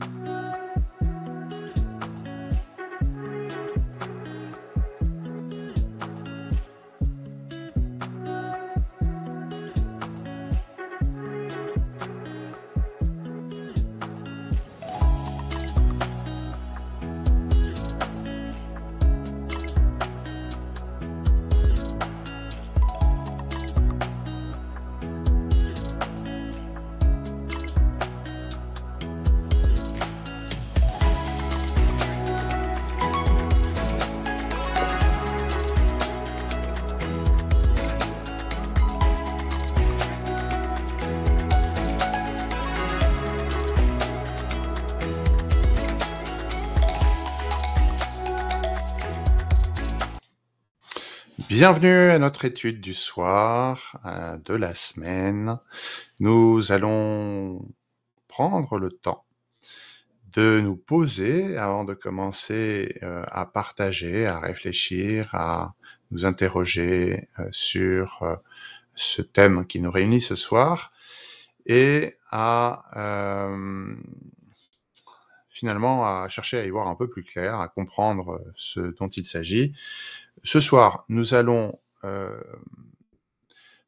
Mm-hmm. Bienvenue à notre étude du soir euh, de la semaine. Nous allons prendre le temps de nous poser avant de commencer euh, à partager, à réfléchir, à nous interroger euh, sur ce thème qui nous réunit ce soir et à finalement à chercher à y voir un peu plus clair, à comprendre ce dont il s'agit ce soir, nous allons euh,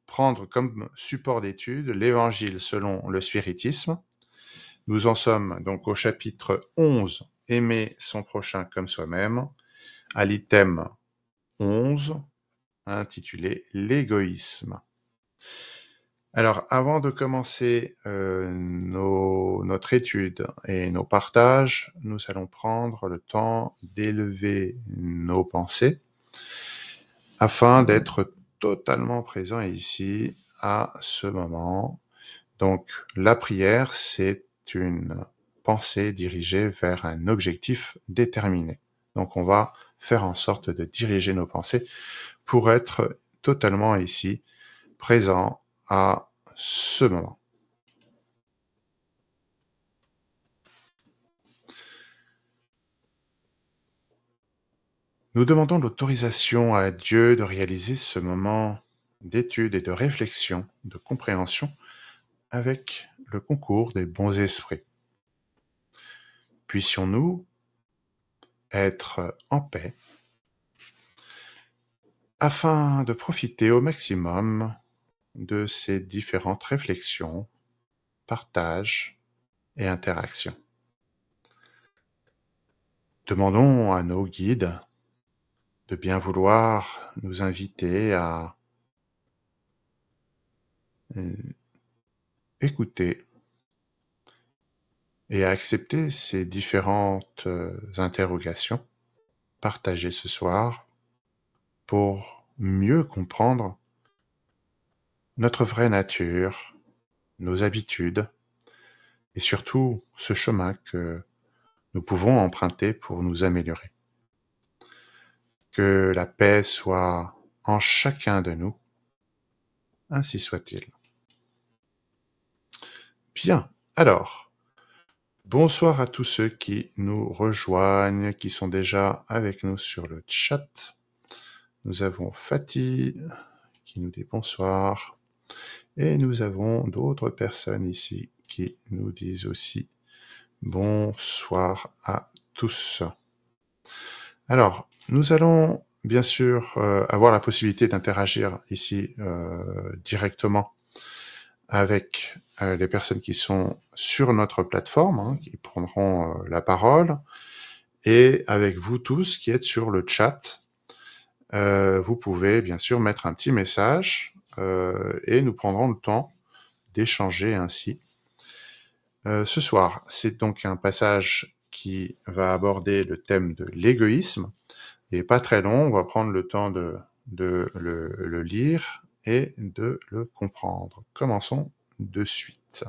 prendre comme support d'étude l'évangile selon le spiritisme. Nous en sommes donc au chapitre 11, Aimer son prochain comme soi-même, à l'item 11, intitulé L'égoïsme. Alors, avant de commencer euh, notre étude et nos partages, nous allons prendre le temps d'élever nos pensées afin d'être totalement présent ici à ce moment. Donc la prière, c'est une pensée dirigée vers un objectif déterminé. Donc on va faire en sorte de diriger nos pensées pour être totalement ici, présent à ce moment. Nous demandons l'autorisation à Dieu de réaliser ce moment d'étude et de réflexion, de compréhension, avec le concours des bons esprits. Puissions-nous être en paix afin de profiter au maximum de ces différentes réflexions, partages et interactions. Demandons à nos guides de bien vouloir nous inviter à euh, écouter et à accepter ces différentes euh, interrogations partagées ce soir pour mieux comprendre notre vraie nature, nos habitudes et surtout ce chemin que nous pouvons emprunter pour nous améliorer. Que la paix soit en chacun de nous. Ainsi soit-il. Bien, alors, bonsoir à tous ceux qui nous rejoignent, qui sont déjà avec nous sur le chat. Nous avons Fatih qui nous dit bonsoir. Et nous avons d'autres personnes ici qui nous disent aussi bonsoir à tous. Alors, nous allons bien sûr euh, avoir la possibilité d'interagir ici euh, directement avec euh, les personnes qui sont sur notre plateforme, hein, qui prendront la parole, et avec vous tous qui êtes sur le chat. vous pouvez bien sûr mettre un petit message et nous prendrons le temps d'échanger ainsi. ce soir, c'est donc un passage qui va aborder le thème de l'égoïsme. Et pas très long, on va prendre le temps de, le, lire et de le comprendre. Commençons de suite.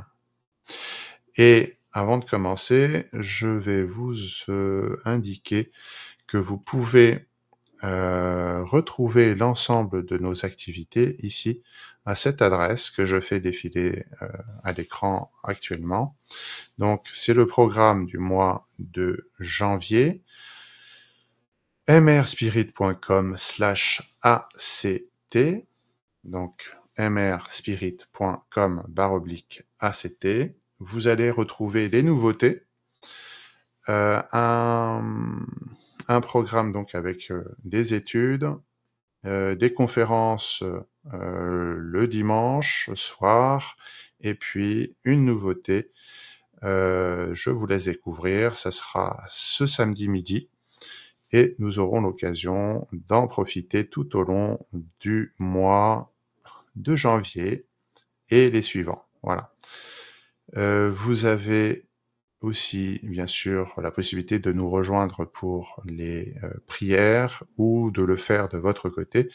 Et avant de commencer, je vais vous euh, indiquer que vous pouvez euh, retrouver l'ensemble de nos activités ici à cette adresse que je fais défiler euh, à l'écran actuellement. Donc c'est le programme du mois de janvier mrspirit.com slash act donc mrspirit.com baroblique act vous allez retrouver des nouveautés euh, un un programme donc avec euh, des études, euh, des conférences euh, le dimanche soir, et puis une nouveauté. je vous laisse découvrir, ça sera ce samedi midi et nous aurons l'occasion d'en profiter tout au long du mois de janvier et les suivants. Voilà. vous avez aussi, bien sûr, la possibilité de nous rejoindre pour les euh, prières ou de le faire de votre côté.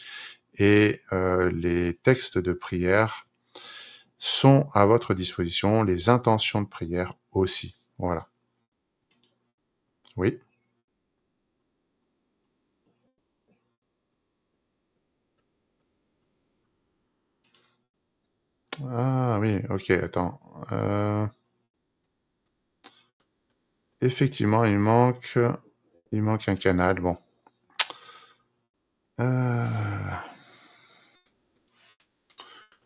Et euh, les textes de prière sont à votre disposition, les intentions de prière aussi. Voilà. Oui. Ah oui, ok, attends. Euh Effectivement, il manque, il manque un canal. Bon. Euh,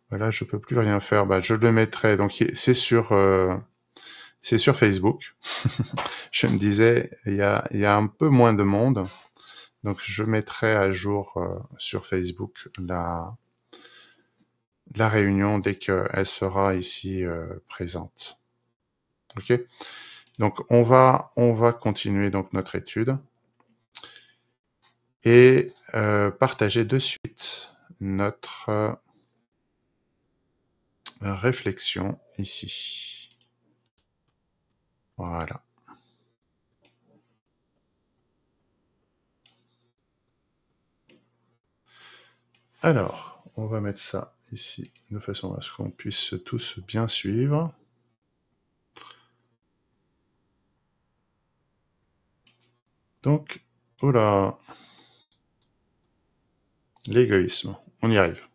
voilà, je peux plus rien faire. Bah, je le mettrai. Donc, c'est sur, euh, c'est sur Facebook. je me disais, il y a, y a, un peu moins de monde. Donc, je mettrai à jour euh, sur Facebook la, la réunion dès qu'elle sera ici présente. OK donc, on va, continuer donc notre étude et euh, partager de suite notre euh, réflexion ici. Voilà. Alors, on va mettre ça ici de façon à ce qu'on puisse tous bien suivre. Donc, oh L'égoïsme, on y arrive.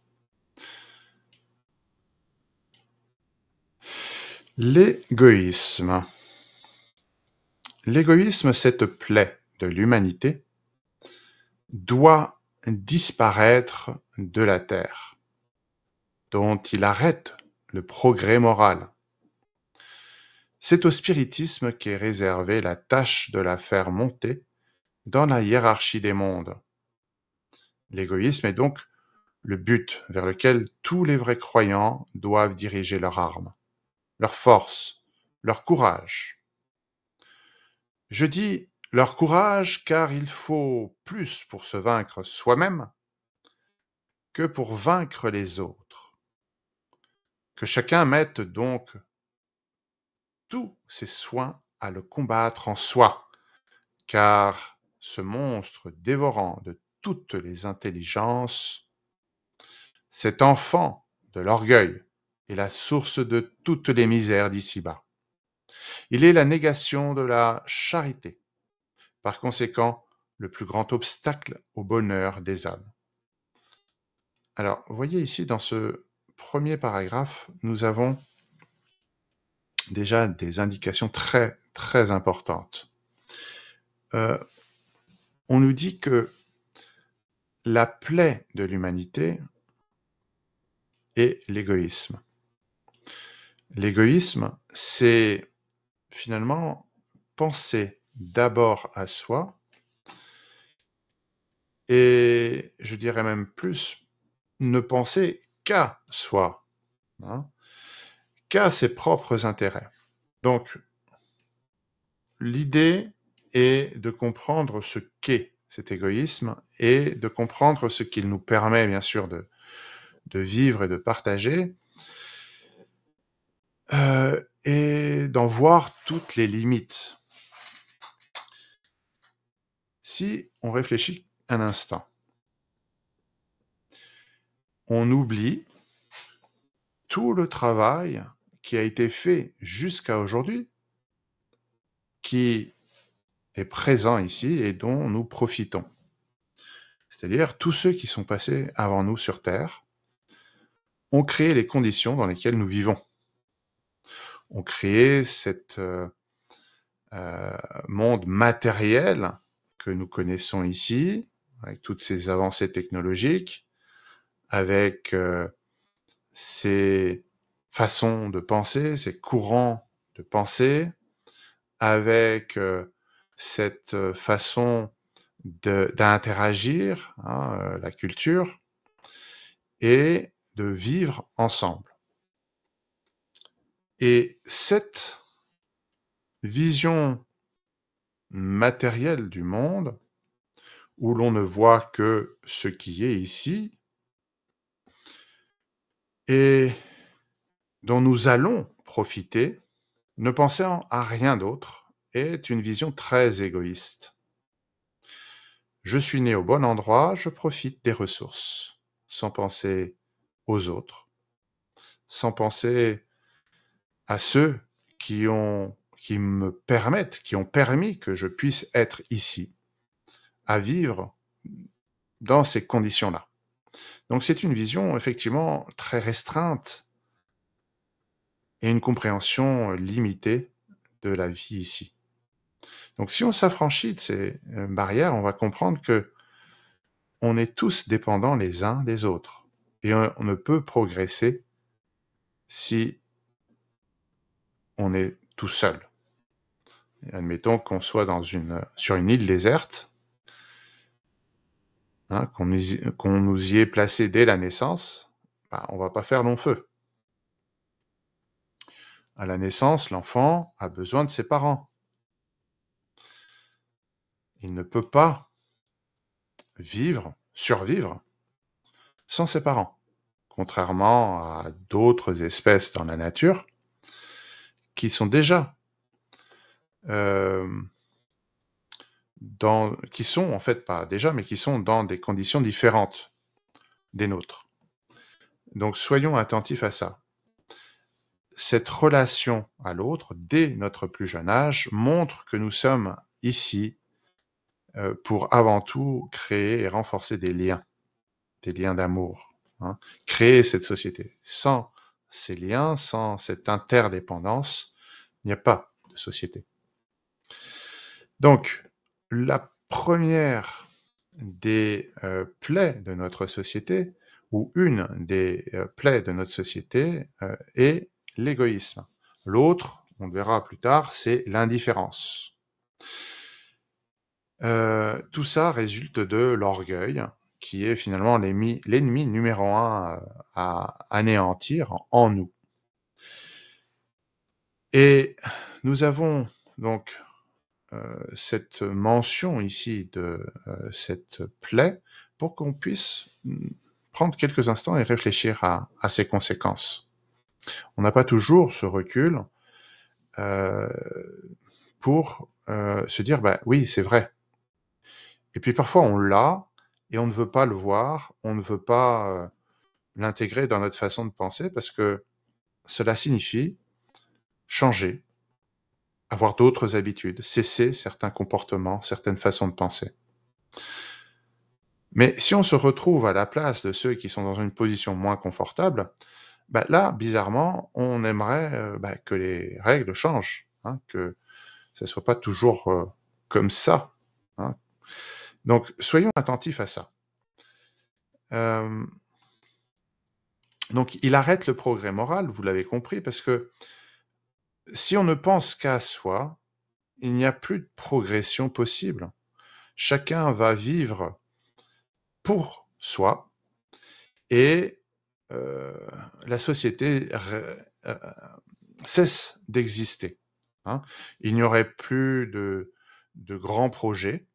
L'égoïsme. L'égoïsme, cette plaie de l'humanité, doit disparaître de la terre, dont il arrête le progrès moral. C'est au spiritisme qu'est réservée la tâche de la faire monter dans la hiérarchie des mondes. L'égoïsme est donc le but vers lequel tous les vrais croyants doivent diriger leurs armes leur force, leur courage. Je dis leur courage car il faut plus pour se vaincre soi-même que pour vaincre les autres. Que chacun mette donc tous ses soins à le combattre en soi, car ce monstre dévorant de toutes les intelligences, cet enfant de l'orgueil est la source de toutes les misères d'ici-bas. Il est la négation de la charité, par conséquent le plus grand obstacle au bonheur des âmes. Alors, voyez ici dans ce premier paragraphe, nous avons déjà des indications très, très importantes. Euh, on nous dit que la plaie de l'humanité est l'égoïsme. L'égoïsme, c'est finalement penser d'abord à soi et je dirais même plus, ne penser qu'à soi, hein, qu'à ses propres intérêts. Donc, l'idée et de comprendre ce qu'est cet égoïsme et de comprendre ce qu'il nous permet bien sûr de, vivre et de partager euh, et d'en voir toutes les limites. Si on réfléchit un instant, on oublie tout le travail qui a été fait jusqu'à aujourd'hui, qui est présent ici et dont nous profitons. C'est-à-dire tous ceux qui sont passés avant nous sur Terre ont créé les conditions dans lesquelles nous vivons, ont créé cette euh, euh, monde matériel que nous connaissons ici, avec toutes ces avancées technologiques, avec euh, ces façons de penser, ces courants de pensée, avec cette euh, façon d'interagir, hein, euh, la culture, et de vivre ensemble. Et cette vision matérielle du monde, où l'on ne voit que ce qui est ici, et dont nous allons profiter, ne pensant à rien d'autre, est une vision très égoïste. Je suis né au bon endroit, je profite des ressources, sans penser aux autres, sans penser à ceux qui ont qui me permettent, qui ont permis que je puisse être ici, à vivre dans ces conditions-là. Donc c'est une vision effectivement très restreinte et une compréhension limitée de la vie ici. Donc si on s'affranchit de ces euh, barrières, on va comprendre que on est tous dépendants les uns des autres. Et on, ne peut progresser si on est tout seul. admettons qu'on soit dans une, sur une île déserte, hein, qu'on nous y ait placé dès la naissance, bah, on ne va pas faire long feu. À la naissance, l'enfant a besoin de ses parents il ne peut pas vivre, survivre, sans ses parents. Contrairement à d'autres espèces dans la nature qui sont déjà euh, dans, qui sont en fait pas déjà, mais qui sont dans des conditions différentes des nôtres. Donc soyons attentifs à ça. Cette relation à l'autre, dès notre plus jeune âge, montre que nous sommes ici euh, pour avant tout créer et renforcer des liens, des liens d'amour, hein. créer cette société. Sans ces liens, sans cette interdépendance, il n'y a pas de société. Donc, la première des euh, plaies de notre société, ou une des euh, plaies de notre société, est l'égoïsme. L'autre, on le verra plus tard, c'est l'indifférence. Euh, tout ça résulte de l'orgueil, qui est finalement l'ennemi numéro un euh, à anéantir en nous. Et nous avons donc, euh, cette mention ici de, cette plaie pour qu'on puisse, hmm, prendre quelques instants et réfléchir à ses conséquences. On n'a pas toujours ce recul, pour, se dire: «Bah, oui, c'est vrai». Et puis parfois, on l'a et on ne veut pas le voir, on ne veut pas euh, l'intégrer dans notre façon de penser parce que cela signifie changer, avoir d'autres habitudes, cesser certains comportements, certaines façons de penser. Mais si on se retrouve à la place de ceux qui sont dans une position moins confortable, bah là, bizarrement, on aimerait euh, bah que les règles changent, hein, que ce ne soit pas toujours euh, comme ça, hein, donc, soyons attentifs à ça. Euh, donc, il arrête le progrès moral, vous l'avez compris, parce que si on ne pense qu'à soi, il n'y a plus de progression possible. Chacun va vivre pour soi et euh, la société euh, cesse d'exister. Hein. Il n'y aurait plus de grands projets,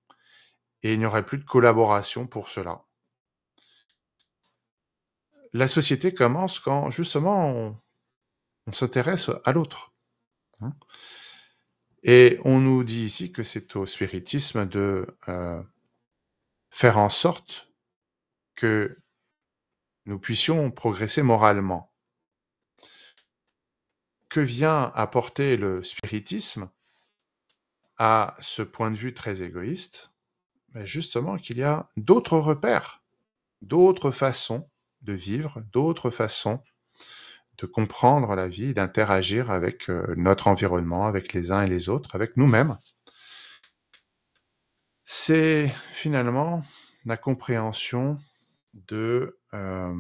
et il n'y aurait plus de collaboration pour cela. La société commence quand justement on, s'intéresse à l'autre. Hein. et on nous dit ici que c'est au spiritisme de euh, faire en sorte que nous puissions progresser moralement. Que vient apporter le spiritisme à ce point de vue très égoïste justement qu'il y a d'autres repères, d'autres façons de vivre, d'autres façons de comprendre la vie, d'interagir avec euh, notre environnement, avec les uns et les autres, avec nous-mêmes. C'est finalement la compréhension de, euh,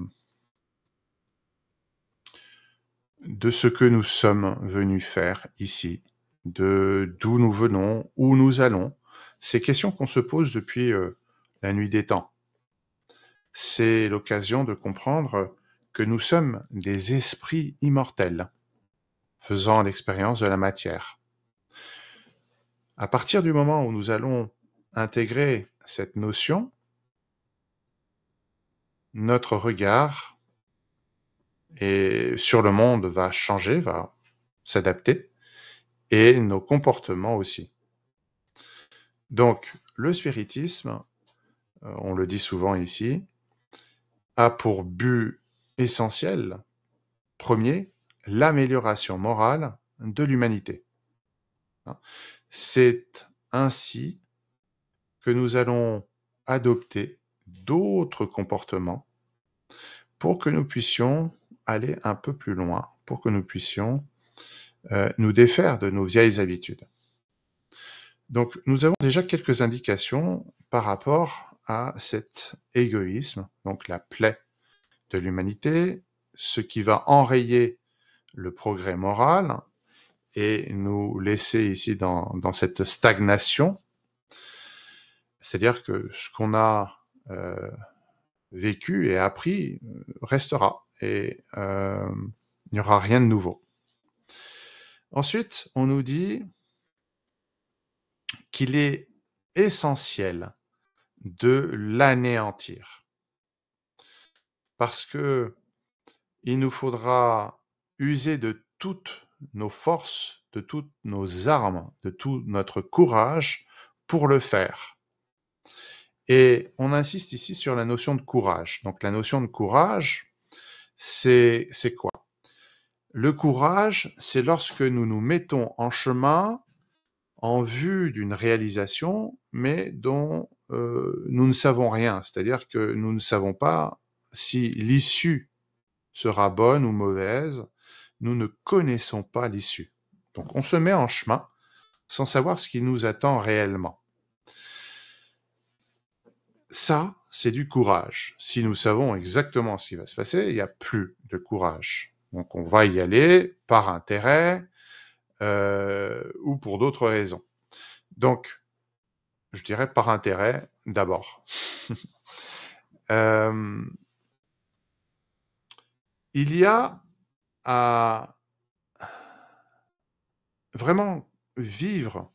de ce que nous sommes venus faire ici, de d'où nous venons, où nous allons, ces questions qu'on se pose depuis euh, la nuit des temps. C'est l'occasion de comprendre que nous sommes des esprits immortels, faisant l'expérience de la matière. À partir du moment où nous allons intégrer cette notion, notre regard et sur le monde va changer, va s'adapter, et nos comportements aussi. Donc, le spiritisme, euh, on le dit souvent ici, a pour but essentiel, premier, l'amélioration morale de l'humanité. Hein. C'est ainsi que nous allons adopter d'autres comportements pour que nous puissions aller un peu plus loin, pour que nous puissions euh, nous défaire de nos vieilles habitudes. Donc nous avons déjà quelques indications par rapport à cet égoïsme, donc la plaie de l'humanité, ce qui va enrayer le progrès moral et nous laisser ici dans, cette stagnation. C'est-à-dire que ce qu'on a euh, vécu et appris euh, restera et euh, il n'y aura rien de nouveau. Ensuite, on nous dit qu'il est essentiel de l'anéantir. Parce que il nous faudra user de toutes nos forces, de toutes nos armes, de tout notre courage pour le faire. Et on insiste ici sur la notion de courage. Donc la notion de courage, c'est quoi Le courage, c'est lorsque nous nous mettons en chemin en vue d'une réalisation, mais dont euh, nous ne savons rien, c'est-à-dire que nous ne savons pas si l'issue sera bonne ou mauvaise, nous ne connaissons pas l'issue. Donc on se met en chemin sans savoir ce qui nous attend réellement. Ça, c'est du courage. Si nous savons exactement ce qui va se passer, il n'y a plus de courage. Donc on va y aller par intérêt, euh, ou pour d'autres raisons. Donc, je dirais par intérêt d'abord. Euh, il y a à vraiment vivre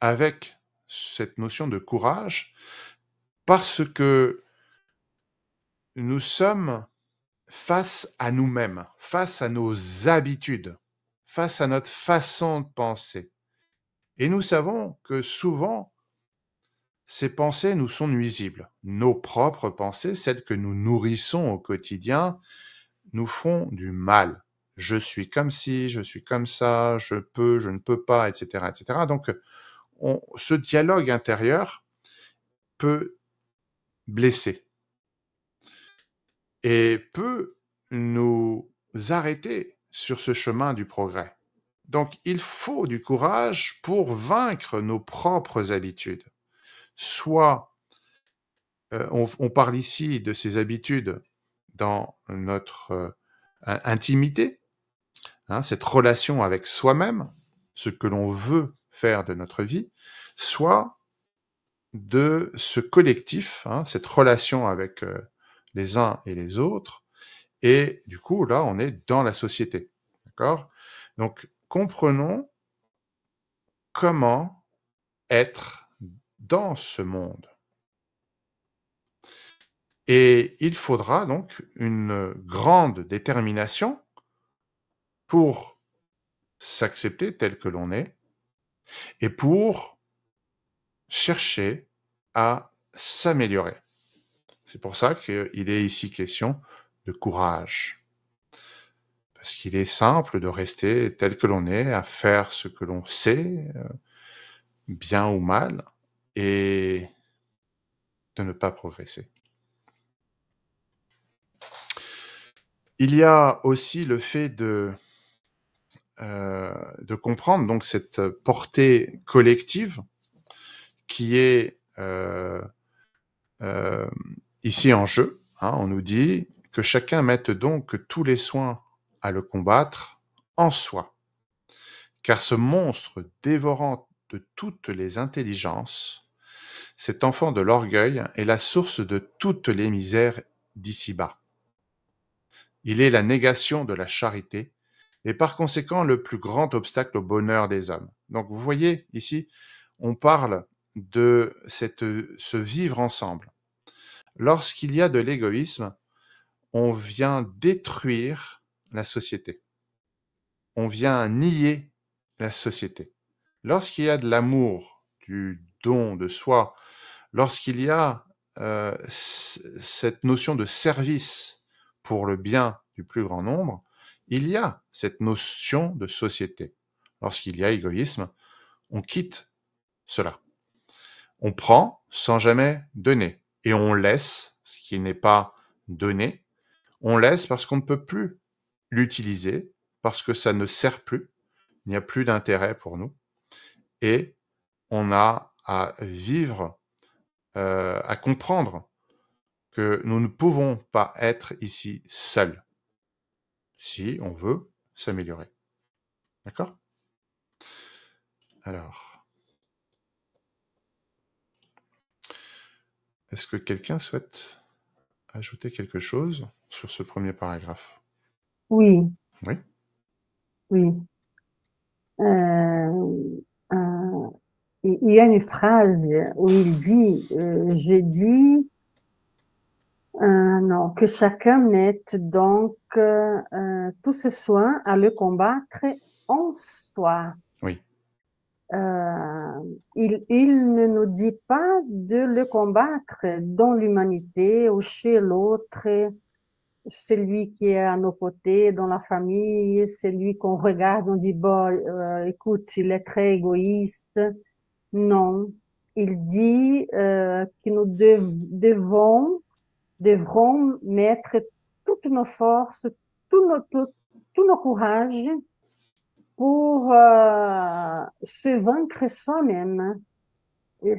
avec cette notion de courage parce que nous sommes face à nous-mêmes, face à nos habitudes face à notre façon de penser. Et nous savons que souvent, ces pensées nous sont nuisibles. Nos propres pensées, celles que nous nourrissons au quotidien, nous font du mal. Je suis comme si, je suis comme ça, je peux, je ne peux pas, etc. etc. Donc, ce dialogue intérieur peut blesser et peut nous arrêter sur ce chemin du progrès. Donc il faut du courage pour vaincre nos propres habitudes. Soit, euh, on, parle ici de ces habitudes dans notre euh, intimité, hein, cette relation avec soi-même, ce que l'on veut faire de notre vie, soit de ce collectif, hein, cette relation avec euh, les uns et les autres, et du coup, là, on est dans la société. D'accord Donc, comprenons comment être dans ce monde. Et il faudra donc une grande détermination pour s'accepter tel que l'on est et pour chercher à s'améliorer. C'est pour ça qu'il est ici question de courage. Parce qu'il est simple de rester tel que l'on est, à faire ce que l'on sait, euh, bien ou mal, et de ne pas progresser. Il y a aussi le fait de, euh, de comprendre donc cette portée collective qui est euh, ici en jeu. Hein, on nous dit que chacun mette donc tous les soins à le combattre en soi, car ce monstre dévorant de toutes les intelligences, cet enfant de l'orgueil est la source de toutes les misères d'ici-bas. Il est la négation de la charité et par conséquent le plus grand obstacle au bonheur des hommes. Donc vous voyez ici, on parle de cette, ce vivre ensemble. Lorsqu'il y a de l'égoïsme, on vient détruire la société. On vient nier la société. Lorsqu'il y a de l'amour, du don de soi, lorsqu'il y a euh, cette notion de service pour le bien du plus grand nombre, il y a cette notion de société. Lorsqu'il y a égoïsme, on quitte cela. On prend sans jamais donner et on laisse ce qui n'est pas donné on laisse parce qu'on ne peut plus l'utiliser, parce que ça ne sert plus, il n'y a plus d'intérêt pour nous, et on a à vivre, euh, à comprendre que nous ne pouvons pas être ici seuls si on veut s'améliorer. D'accord Alors. Est-ce que quelqu'un souhaite ajouter quelque chose sur ce premier paragraphe Oui. Oui. Oui. Euh, euh, il y a une phrase où il dit, euh, j'ai dit, euh, non, que chacun mette donc tous ses soins à le combattre en soi. Oui. Euh, il, il, ne nous dit pas de le combattre dans l'humanité ou chez l'autre, celui qui est à nos côtés, dans la famille, celui qu'on regarde, on dit, bon, euh, écoute, il est très égoïste. Non, il dit euh, que nous devons, devrons mettre toutes nos forces, tout, notre tout, nos courage pour euh, se vaincre soi-même et,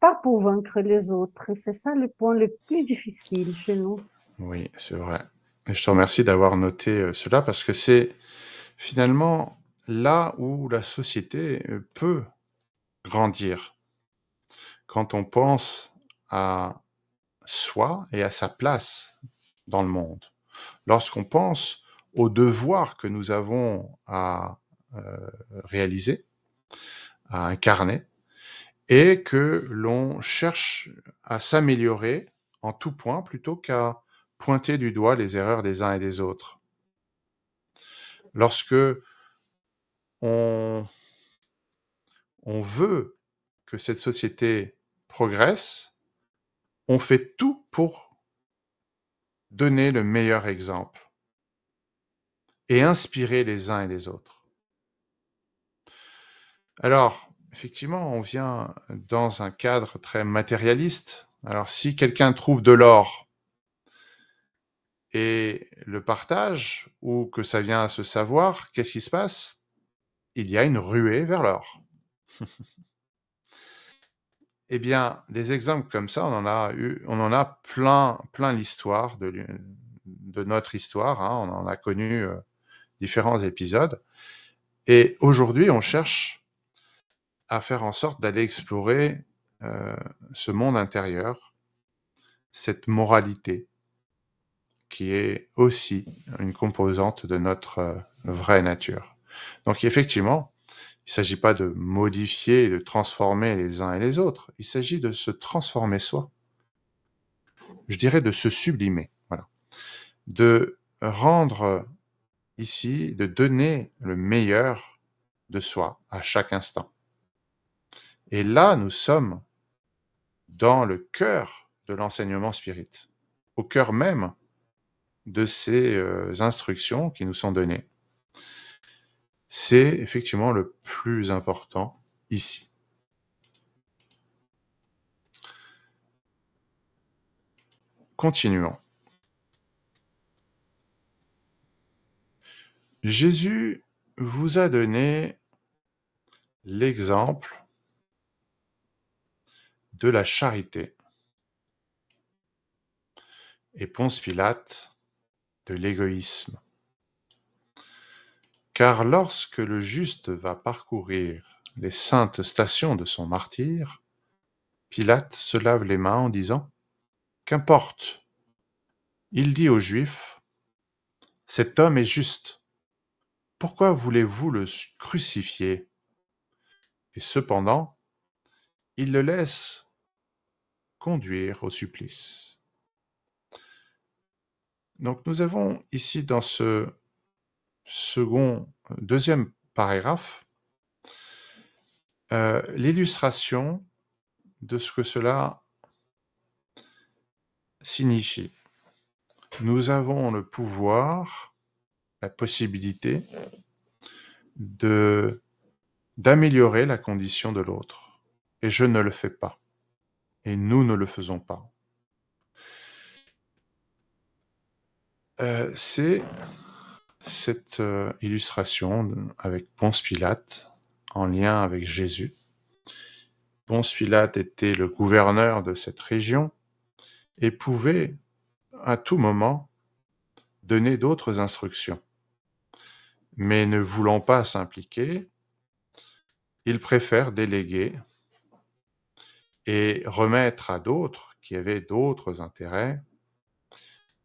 pas pour vaincre les autres. Et c'est ça le point le plus difficile chez nous. Oui, c'est vrai. Et je te remercie d'avoir noté euh, cela parce que c'est finalement là où la société euh, peut grandir. Quand on pense à soi et à sa place dans le monde. Lorsqu'on pense au devoir que nous avons à euh, réaliser, à incarner, et que l'on cherche à s'améliorer en tout point plutôt qu'à pointer du doigt les erreurs des uns et des autres. Lorsque on, on veut que cette société progresse, on fait tout pour donner le meilleur exemple et inspirer les uns et les autres. Alors, effectivement, on vient dans un cadre très matérialiste. Alors, si quelqu'un trouve de l'or et le partage, ou que ça vient à se savoir, qu'est-ce qui se passe Il y a une ruée vers l'or. eh bien, des exemples comme ça, on en a eu, on en a plein, plein l'histoire de, notre histoire. Hein. On en a connu euh, différents épisodes. Et aujourd'hui, on cherche à faire en sorte d'aller explorer euh, ce monde intérieur, cette moralité, qui est aussi une composante de notre euh, vraie nature. Donc effectivement, il ne s'agit pas de modifier et de transformer les uns et les autres, il s'agit de se transformer soi. Je dirais de se sublimer, voilà. De rendre ici de donner le meilleur de soi à chaque instant. Et là, nous sommes dans le cœur de l'enseignement spirit, au cœur même de ces euh, instructions qui nous sont données. C'est effectivement le plus important ici. Continuons. Jésus vous a donné l'exemple de la charité et Ponce Pilate de l'égoïsme. Car lorsque le juste va parcourir les saintes stations de son martyr, Pilate se lave les mains en disant Qu'importe Il dit aux Juifs Cet homme est juste. Pourquoi voulez-vous le crucifier Et cependant, il le laisse conduire au supplice. Donc nous avons ici dans ce second, deuxième paragraphe euh, l'illustration de ce que cela signifie. Nous avons le pouvoir la possibilité de d'améliorer la condition de l'autre. Et je ne le fais pas. Et nous ne le faisons pas. Euh, c'est cette euh, illustration avec Ponce Pilate en lien avec Jésus. Ponce Pilate était le gouverneur de cette région et pouvait à tout moment donner d'autres instructions mais ne voulant pas s'impliquer, il préfère déléguer et remettre à d'autres qui avaient d'autres intérêts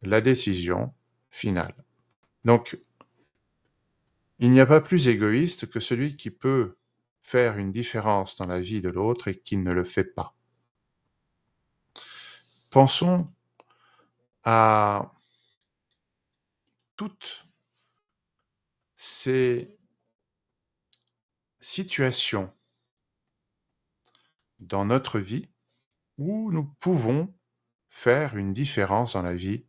la décision finale. Donc, il n'y a pas plus égoïste que celui qui peut faire une différence dans la vie de l'autre et qui ne le fait pas. Pensons à toutes ces situations dans notre vie où nous pouvons faire une différence dans la vie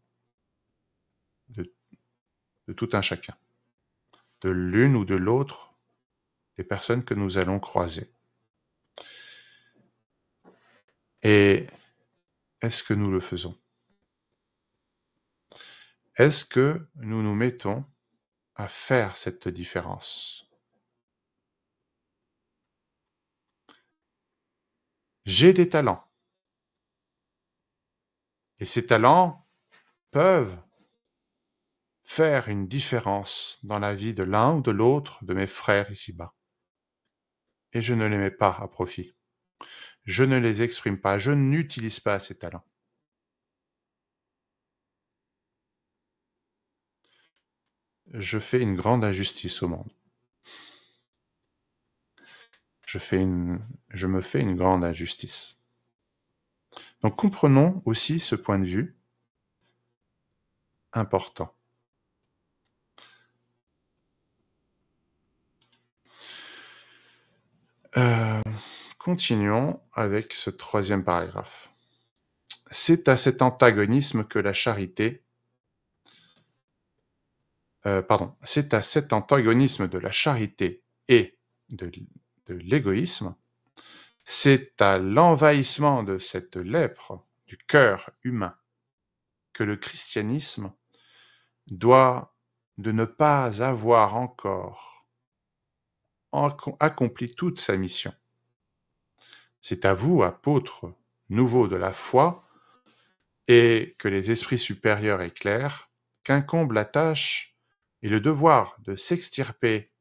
de, tout un chacun, de l'une ou de l'autre des personnes que nous allons croiser. Et est-ce que nous le faisons Est-ce que nous nous mettons à faire cette différence. J'ai des talents. Et ces talents peuvent faire une différence dans la vie de l'un ou de l'autre de mes frères ici-bas. Et je ne les mets pas à profit. Je ne les exprime pas, je n'utilise pas ces talents. je fais une grande injustice au monde. Je, me fais une grande injustice. Donc comprenons aussi ce point de vue important. Euh, continuons avec ce troisième paragraphe. C'est à cet antagonisme que la charité, euh, pardon, c'est à cet antagonisme de la charité et de, de l'égoïsme, c'est à l'envahissement de cette lèpre du cœur humain que le christianisme doit de ne pas avoir encore accompli toute sa mission. C'est à vous, apôtres nouveaux de la foi, et que les esprits supérieurs éclairent, qu'incombe la tâche et le devoir de s'extirper,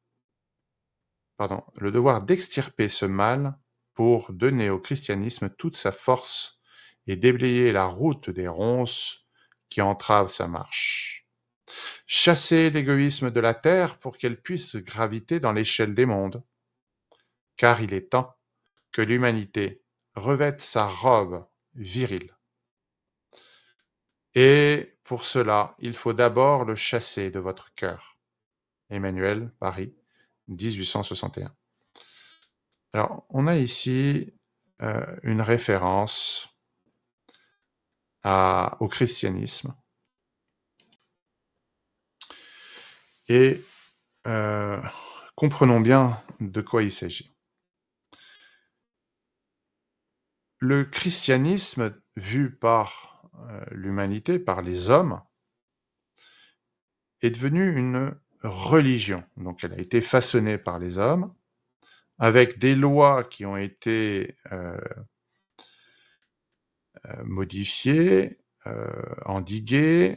pardon, le devoir d'extirper ce mal pour donner au christianisme toute sa force et déblayer la route des ronces qui entravent sa marche. Chasser l'égoïsme de la terre pour qu'elle puisse graviter dans l'échelle des mondes. Car il est temps que l'humanité revête sa robe virile. Et pour cela, il faut d'abord le chasser de votre cœur. Emmanuel, Paris, 1861. Alors, on a ici euh, une référence au christianisme. Et euh, comprenons bien de quoi il s'agit. Le christianisme vu par euh, l'humanité, par les hommes, est devenue une religion. Donc elle a été façonnée par les hommes, avec des lois qui ont été euh, euh, modifiées, endiguées,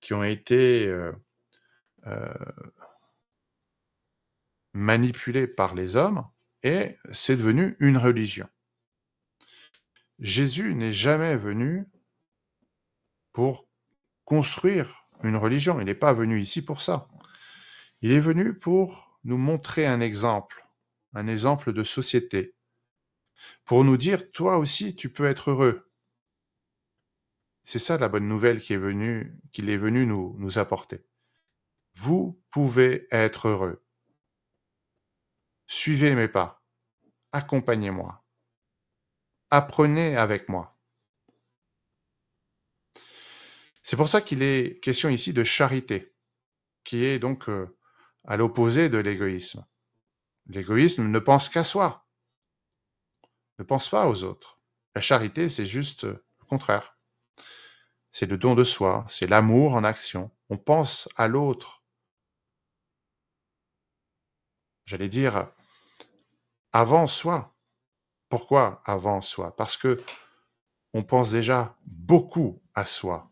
qui ont été manipulées par les hommes, et c'est devenu une religion. Jésus n'est jamais venu pour construire une religion. Il n'est pas venu ici pour ça. Il est venu pour nous montrer un exemple, un exemple de société, pour nous dire, toi aussi, tu peux être heureux. C'est ça la bonne nouvelle qu'il est venu, qu'il est venu nous, nous apporter. Vous pouvez être heureux. Suivez mes pas. Accompagnez-moi. Apprenez avec moi. C'est pour ça qu'il est question ici de charité, qui est donc euh, à l'opposé de l'égoïsme. L'égoïsme ne pense qu'à soi, ne pense pas aux autres. La charité, c'est juste euh, le contraire. C'est le don de soi, c'est l'amour en action. On pense à l'autre. J'allais dire avant soi. Pourquoi avant soi Parce que on pense déjà beaucoup à soi.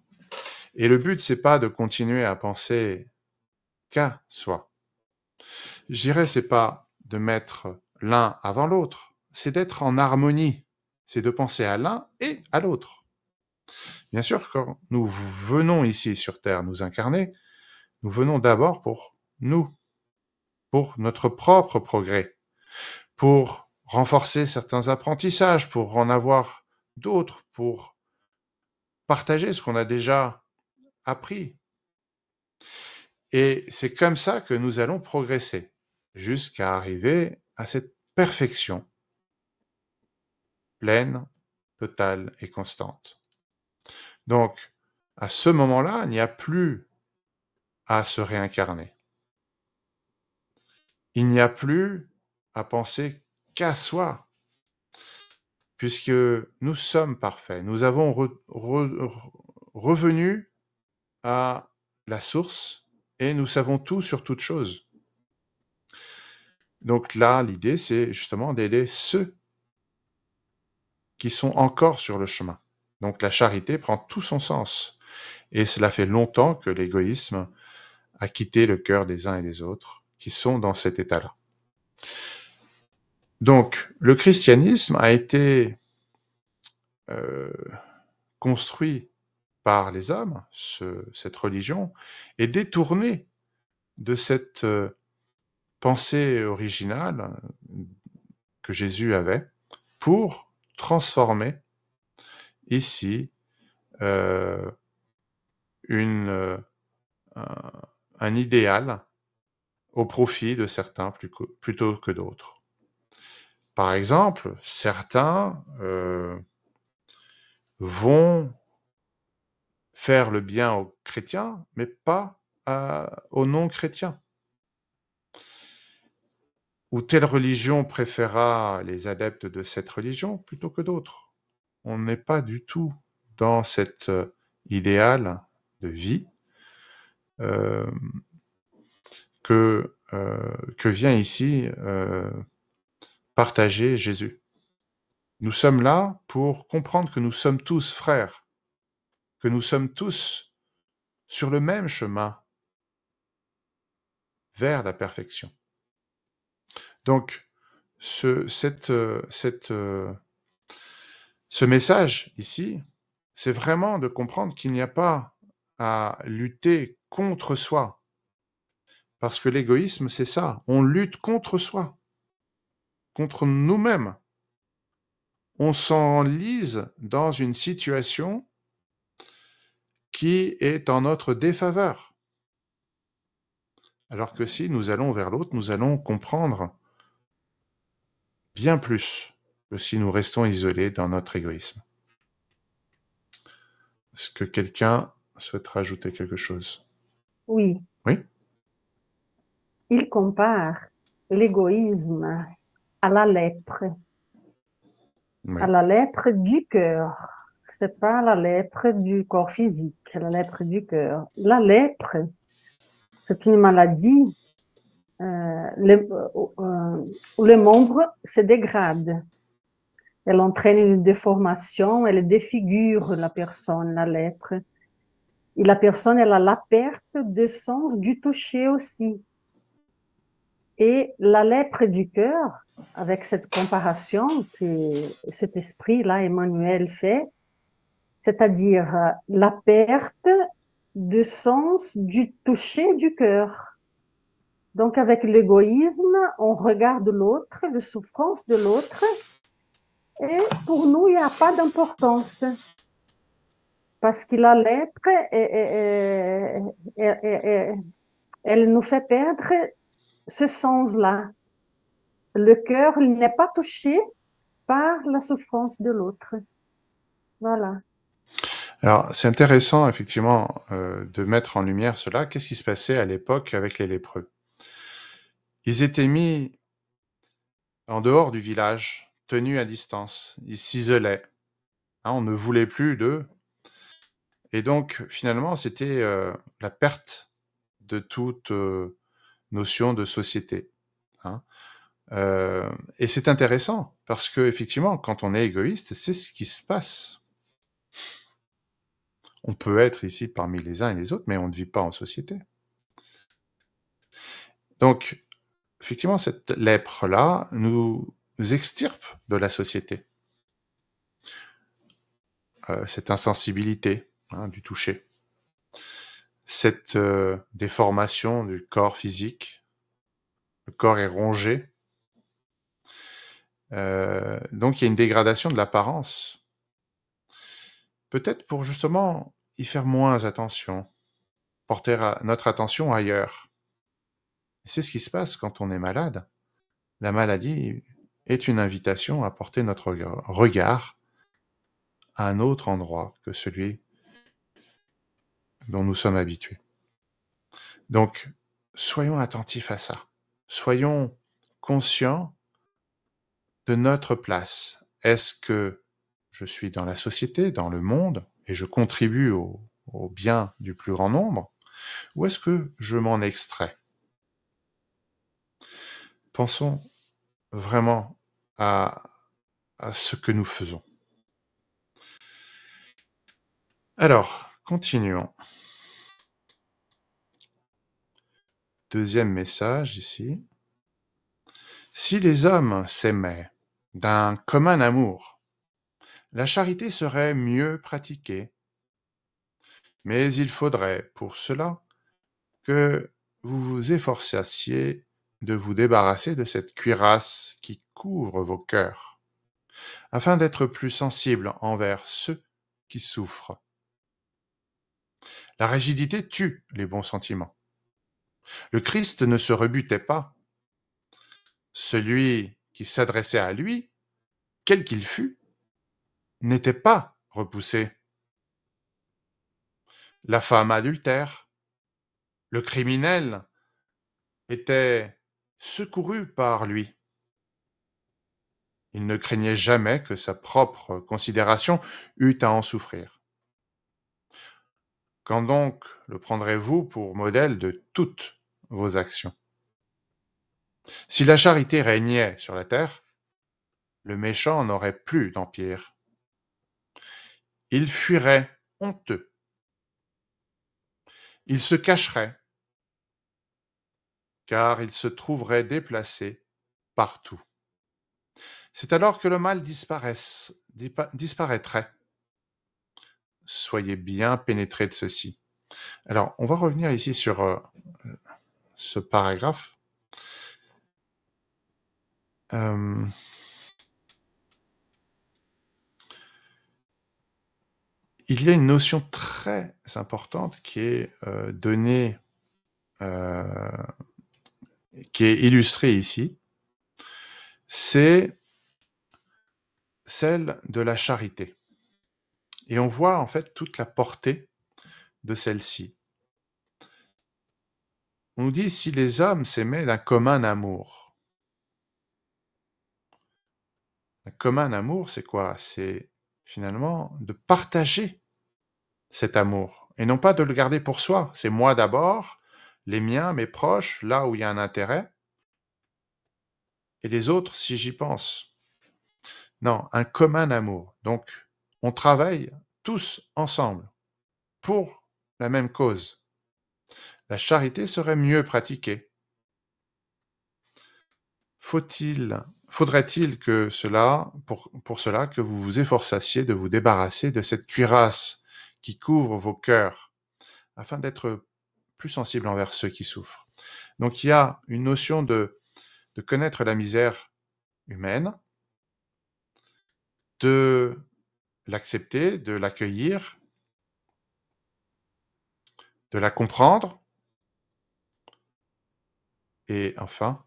Et le but, c'est pas de continuer à penser qu'à soi. J'irais c'est pas de mettre l'un avant l'autre, c'est d'être en harmonie, c'est de penser à l'un et à l'autre. Bien sûr, quand nous venons ici sur Terre nous incarner, nous venons d'abord pour nous, pour notre propre progrès, pour renforcer certains apprentissages, pour en avoir d'autres, pour partager ce qu'on a déjà appris. Et c'est comme ça que nous allons progresser jusqu'à arriver à cette perfection pleine, totale et constante. Donc, à ce moment-là, il n'y a plus à se réincarner. Il n'y a plus à penser qu'à soi, puisque nous sommes parfaits. Nous avons revenu à la source et nous savons tout sur toute chose. Donc là, l'idée, c'est justement d'aider ceux qui sont encore sur le chemin. Donc la charité prend tout son sens. Et cela fait longtemps que l'égoïsme a quitté le cœur des uns et des autres qui sont dans cet état-là. Donc le christianisme a été euh, construit par les hommes, ce, cette religion, est détournée de cette euh, pensée originale euh, que Jésus avait pour transformer ici euh, une, un, idéal au profit de certains plutôt que d'autres. Par exemple, certains vont faire le bien aux chrétiens, mais pas euh, aux non-chrétiens. Ou telle religion préférera les adeptes de cette religion plutôt que d'autres. On n'est pas du tout dans cet euh, idéal de vie euh, que, que vient ici partager Jésus. Nous sommes là pour comprendre que nous sommes tous frères que nous sommes tous sur le même chemin vers la perfection. Donc, euh, euh, ce, message ici, c'est vraiment de comprendre qu'il n'y a pas à lutter contre soi. Parce que l'égoïsme, c'est ça. On lutte contre soi, contre nous-mêmes. On s'enlise dans une situation est en notre défaveur. Alors que si nous allons vers l'autre, nous allons comprendre bien plus que si nous restons isolés dans notre égoïsme. Est-ce que quelqu'un souhaite rajouter quelque chose Oui. Oui. Il compare l'égoïsme à la lèpre, à la lèpre du cœur c'est pas la lèpre du corps physique, c'est la lèpre du cœur. La lèpre, c'est une maladie où euh, euh, les membres se dégradent. Elle entraîne une déformation, elle défigure la personne, la lèpre. Et la personne, elle a la perte de sens du toucher aussi. Et la lèpre du cœur, avec cette comparaison que cet esprit-là, Emmanuel, fait, c'est-à-dire euh, la perte du sens du toucher du cœur. Donc avec l'égoïsme, on regarde l'autre, la souffrance de l'autre, et pour nous, il n'y a pas d'importance. Parce que a lettre, et elle nous fait perdre ce sens-là. Le cœur n'est pas touché par la souffrance de l'autre. Voilà. Alors, c'est intéressant, effectivement, euh, de mettre en lumière cela. Qu'est-ce qui se passait à l'époque avec les lépreux Ils étaient mis en dehors du village, tenus à distance. Ils s'isolaient. Hein, on ne voulait plus d'eux. Et donc, finalement, c'était euh, la perte de toute euh, notion de société. Hein, et c'est intéressant parce que, effectivement, quand on est égoïste, c'est ce qui se passe. On peut être ici parmi les uns et les autres, mais on ne vit pas en société. Donc, effectivement, cette lèpre-là nous, extirpe de la société. Euh, cette insensibilité hein, du toucher, cette euh, déformation du corps physique, le corps est rongé. Euh, donc il y a une dégradation de l'apparence peut-être pour justement y faire moins attention, porter notre attention ailleurs. C'est ce qui se passe quand on est malade. La maladie est une invitation à porter notre regard à un autre endroit que celui dont nous sommes habitués. Donc, soyons attentifs à ça. Soyons conscients de notre place. Est-ce que je suis dans la société, dans le monde, et je contribue au, bien du plus grand nombre, ou est-ce que je m'en extrais Pensons vraiment à ce que nous faisons. Alors, continuons. Deuxième message ici. Si les hommes s'aimaient d'un commun amour, la charité serait mieux pratiquée. Mais il faudrait, pour cela, que vous vous efforçassiez de vous débarrasser de cette cuirasse qui couvre vos cœurs, afin d'être plus sensible envers ceux qui souffrent. La rigidité tue les bons sentiments. Le Christ ne se rebutait pas. Celui qui s'adressait à lui, quel qu'il fût, n'était pas repoussé. La femme adultère, le criminel, était secouru par lui. Il ne craignait jamais que sa propre considération eût à en souffrir. Quand donc le prendrez-vous pour modèle de toutes vos actions Si la charité régnait sur la terre, le méchant n'aurait plus d'empire. Il fuirait, honteux. Il se cacherait, car il se trouverait déplacé partout. C'est alors que le mal disparaîtrait. Soyez bien pénétrés de ceci. Alors, on va revenir ici sur euh, ce paragraphe. Euh, il y a une notion très importante qui est euh, donnée, euh, qui est illustrée ici, c'est celle de la charité. Et on voit en fait toute la portée de celle-ci. On dit si les hommes s'aimaient d'un commun amour. Un commun amour, c'est quoi C'est finalement, de partager cet amour et non pas de le garder pour soi. C'est moi d'abord, les miens, mes proches, là où il y a un intérêt, et les autres si j'y pense. Non, un commun amour. Donc, on travaille tous ensemble pour la même cause. La charité serait mieux pratiquée. Faut-il Faudrait-il que cela, pour, cela, que vous vous efforçassiez de vous débarrasser de cette cuirasse qui couvre vos cœurs, afin d'être plus sensible envers ceux qui souffrent. Donc il y a une notion de, de connaître la misère humaine, de l'accepter, de l'accueillir, de la comprendre, et enfin,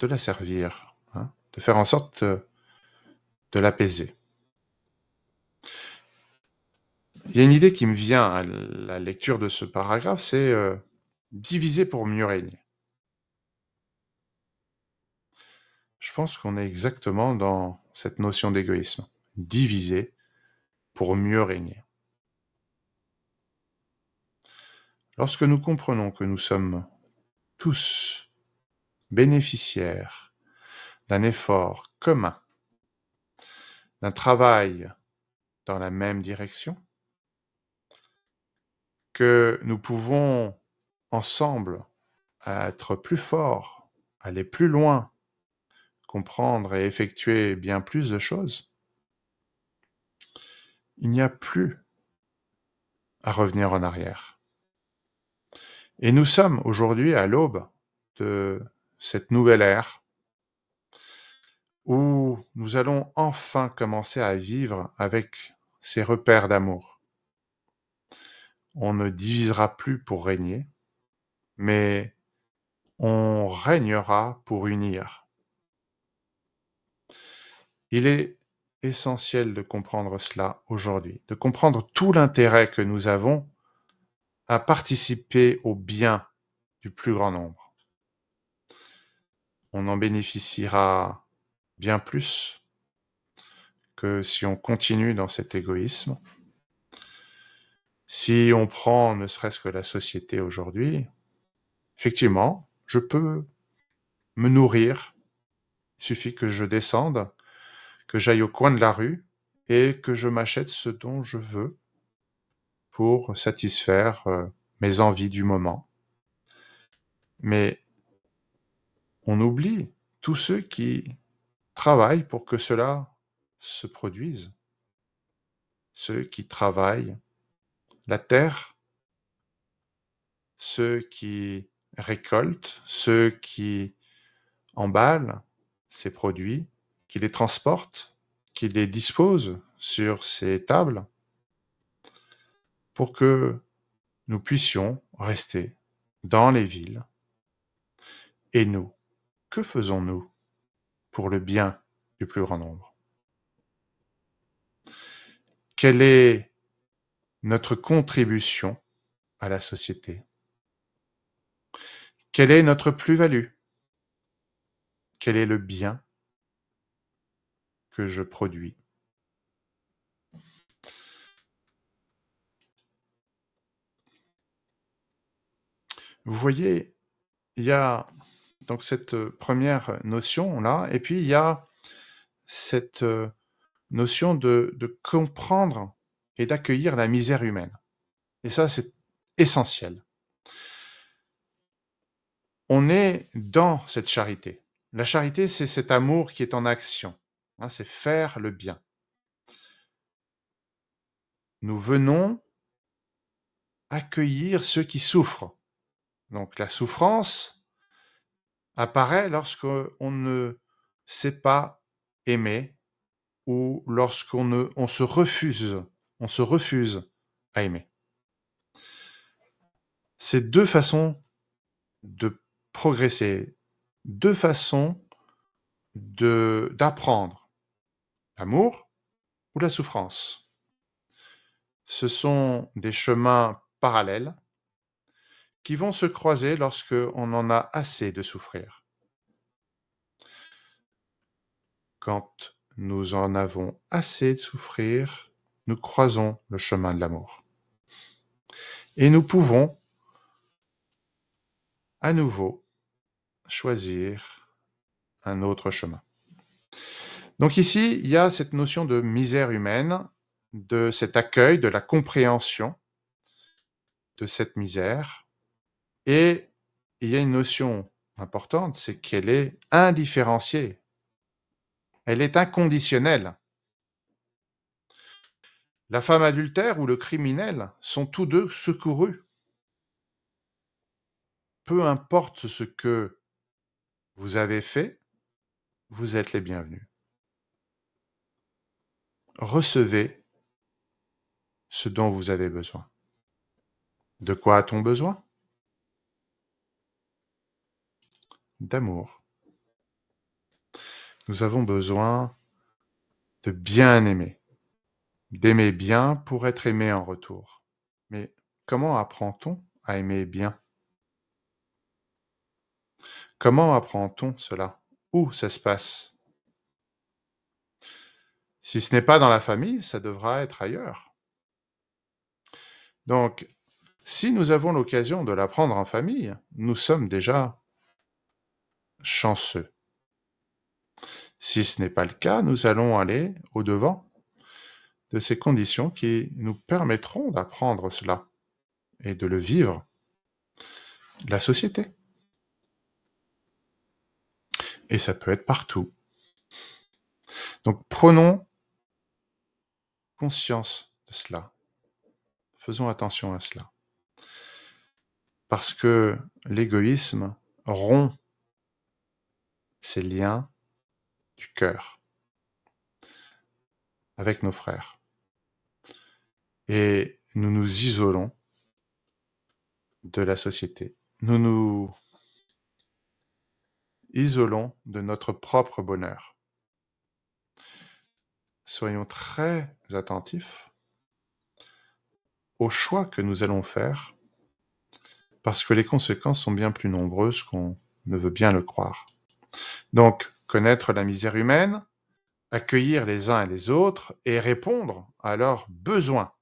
de la servir, hein, de faire en sorte de l'apaiser. Il y a une idée qui me vient à la lecture de ce paragraphe, c'est euh, diviser pour mieux régner. Je pense qu'on est exactement dans cette notion d'égoïsme. Diviser pour mieux régner. Lorsque nous comprenons que nous sommes tous bénéficiaires d'un effort commun, d'un travail dans la même direction, que nous pouvons ensemble être plus forts, aller plus loin, comprendre et effectuer bien plus de choses, il n'y a plus à revenir en arrière. Et nous sommes aujourd'hui à l'aube de cette nouvelle ère où nous allons enfin commencer à vivre avec ces repères d'amour. On ne divisera plus pour régner, mais on régnera pour unir. Il est essentiel de comprendre cela aujourd'hui, de comprendre tout l'intérêt que nous avons à participer au bien du plus grand nombre on en bénéficiera bien plus que si on continue dans cet égoïsme. Si on prend ne serait-ce que la société aujourd'hui, effectivement, je peux me nourrir. Il suffit que je descende, que j'aille au coin de la rue et que je m'achète ce dont je veux pour satisfaire euh, mes envies du moment. Mais on oublie tous ceux qui travaillent pour que cela se produise. Ceux qui travaillent la terre, ceux qui récoltent, ceux qui emballent ces produits, qui les transportent, qui les disposent sur ces tables, pour que nous puissions rester dans les villes et nous que faisons-nous pour le bien du plus grand nombre Quelle est notre contribution à la société Quelle est notre plus-value Quel est le bien que je produis Vous voyez, il y a donc cette euh, première notion là, et puis il y a cette euh, notion de, comprendre et d'accueillir la misère humaine. Et ça, c'est essentiel. On est dans cette charité. La charité, c'est cet amour qui est en action. Hein, c'est faire le bien. Nous venons accueillir ceux qui souffrent. Donc la souffrance, apparaît lorsque on ne sait pas aimer ou lorsqu'on on se refuse, on se refuse à aimer. C'est deux façons de progresser, deux façons de d'apprendre l'amour ou la souffrance. Ce sont des chemins parallèles qui vont se croiser lorsque on en a assez de souffrir. Quand nous en avons assez de souffrir, nous croisons le chemin de l'amour. Et nous pouvons à nouveau choisir un autre chemin. Donc ici, il y a cette notion de misère humaine, de cet accueil, de la compréhension de cette misère, et il y a une notion importante, c'est qu'elle est indifférenciée. Elle est inconditionnelle. La femme adultère ou le criminel sont tous deux secourus. Peu importe ce que vous avez fait, vous êtes les bienvenus. Recevez ce dont vous avez besoin. De quoi a-t-on besoin d'amour. Nous avons besoin de bien aimer, d'aimer bien pour être aimé en retour. Mais comment apprend-on à aimer bien Comment apprend-on cela Où ça se passe Si ce n'est pas dans la famille, ça devra être ailleurs. Donc, si nous avons l'occasion de l'apprendre en famille, nous sommes déjà chanceux. Si ce n'est pas le cas, nous allons aller au-devant de ces conditions qui nous permettront d'apprendre cela et de le vivre. La société. Et ça peut être partout. Donc prenons conscience de cela. Faisons attention à cela. Parce que l'égoïsme rompt ces liens du cœur avec nos frères. Et nous nous isolons de la société. Nous nous isolons de notre propre bonheur. Soyons très attentifs au choix que nous allons faire, parce que les conséquences sont bien plus nombreuses qu'on ne veut bien le croire. Donc, connaître la misère humaine, accueillir les uns et les autres et répondre à leurs besoins.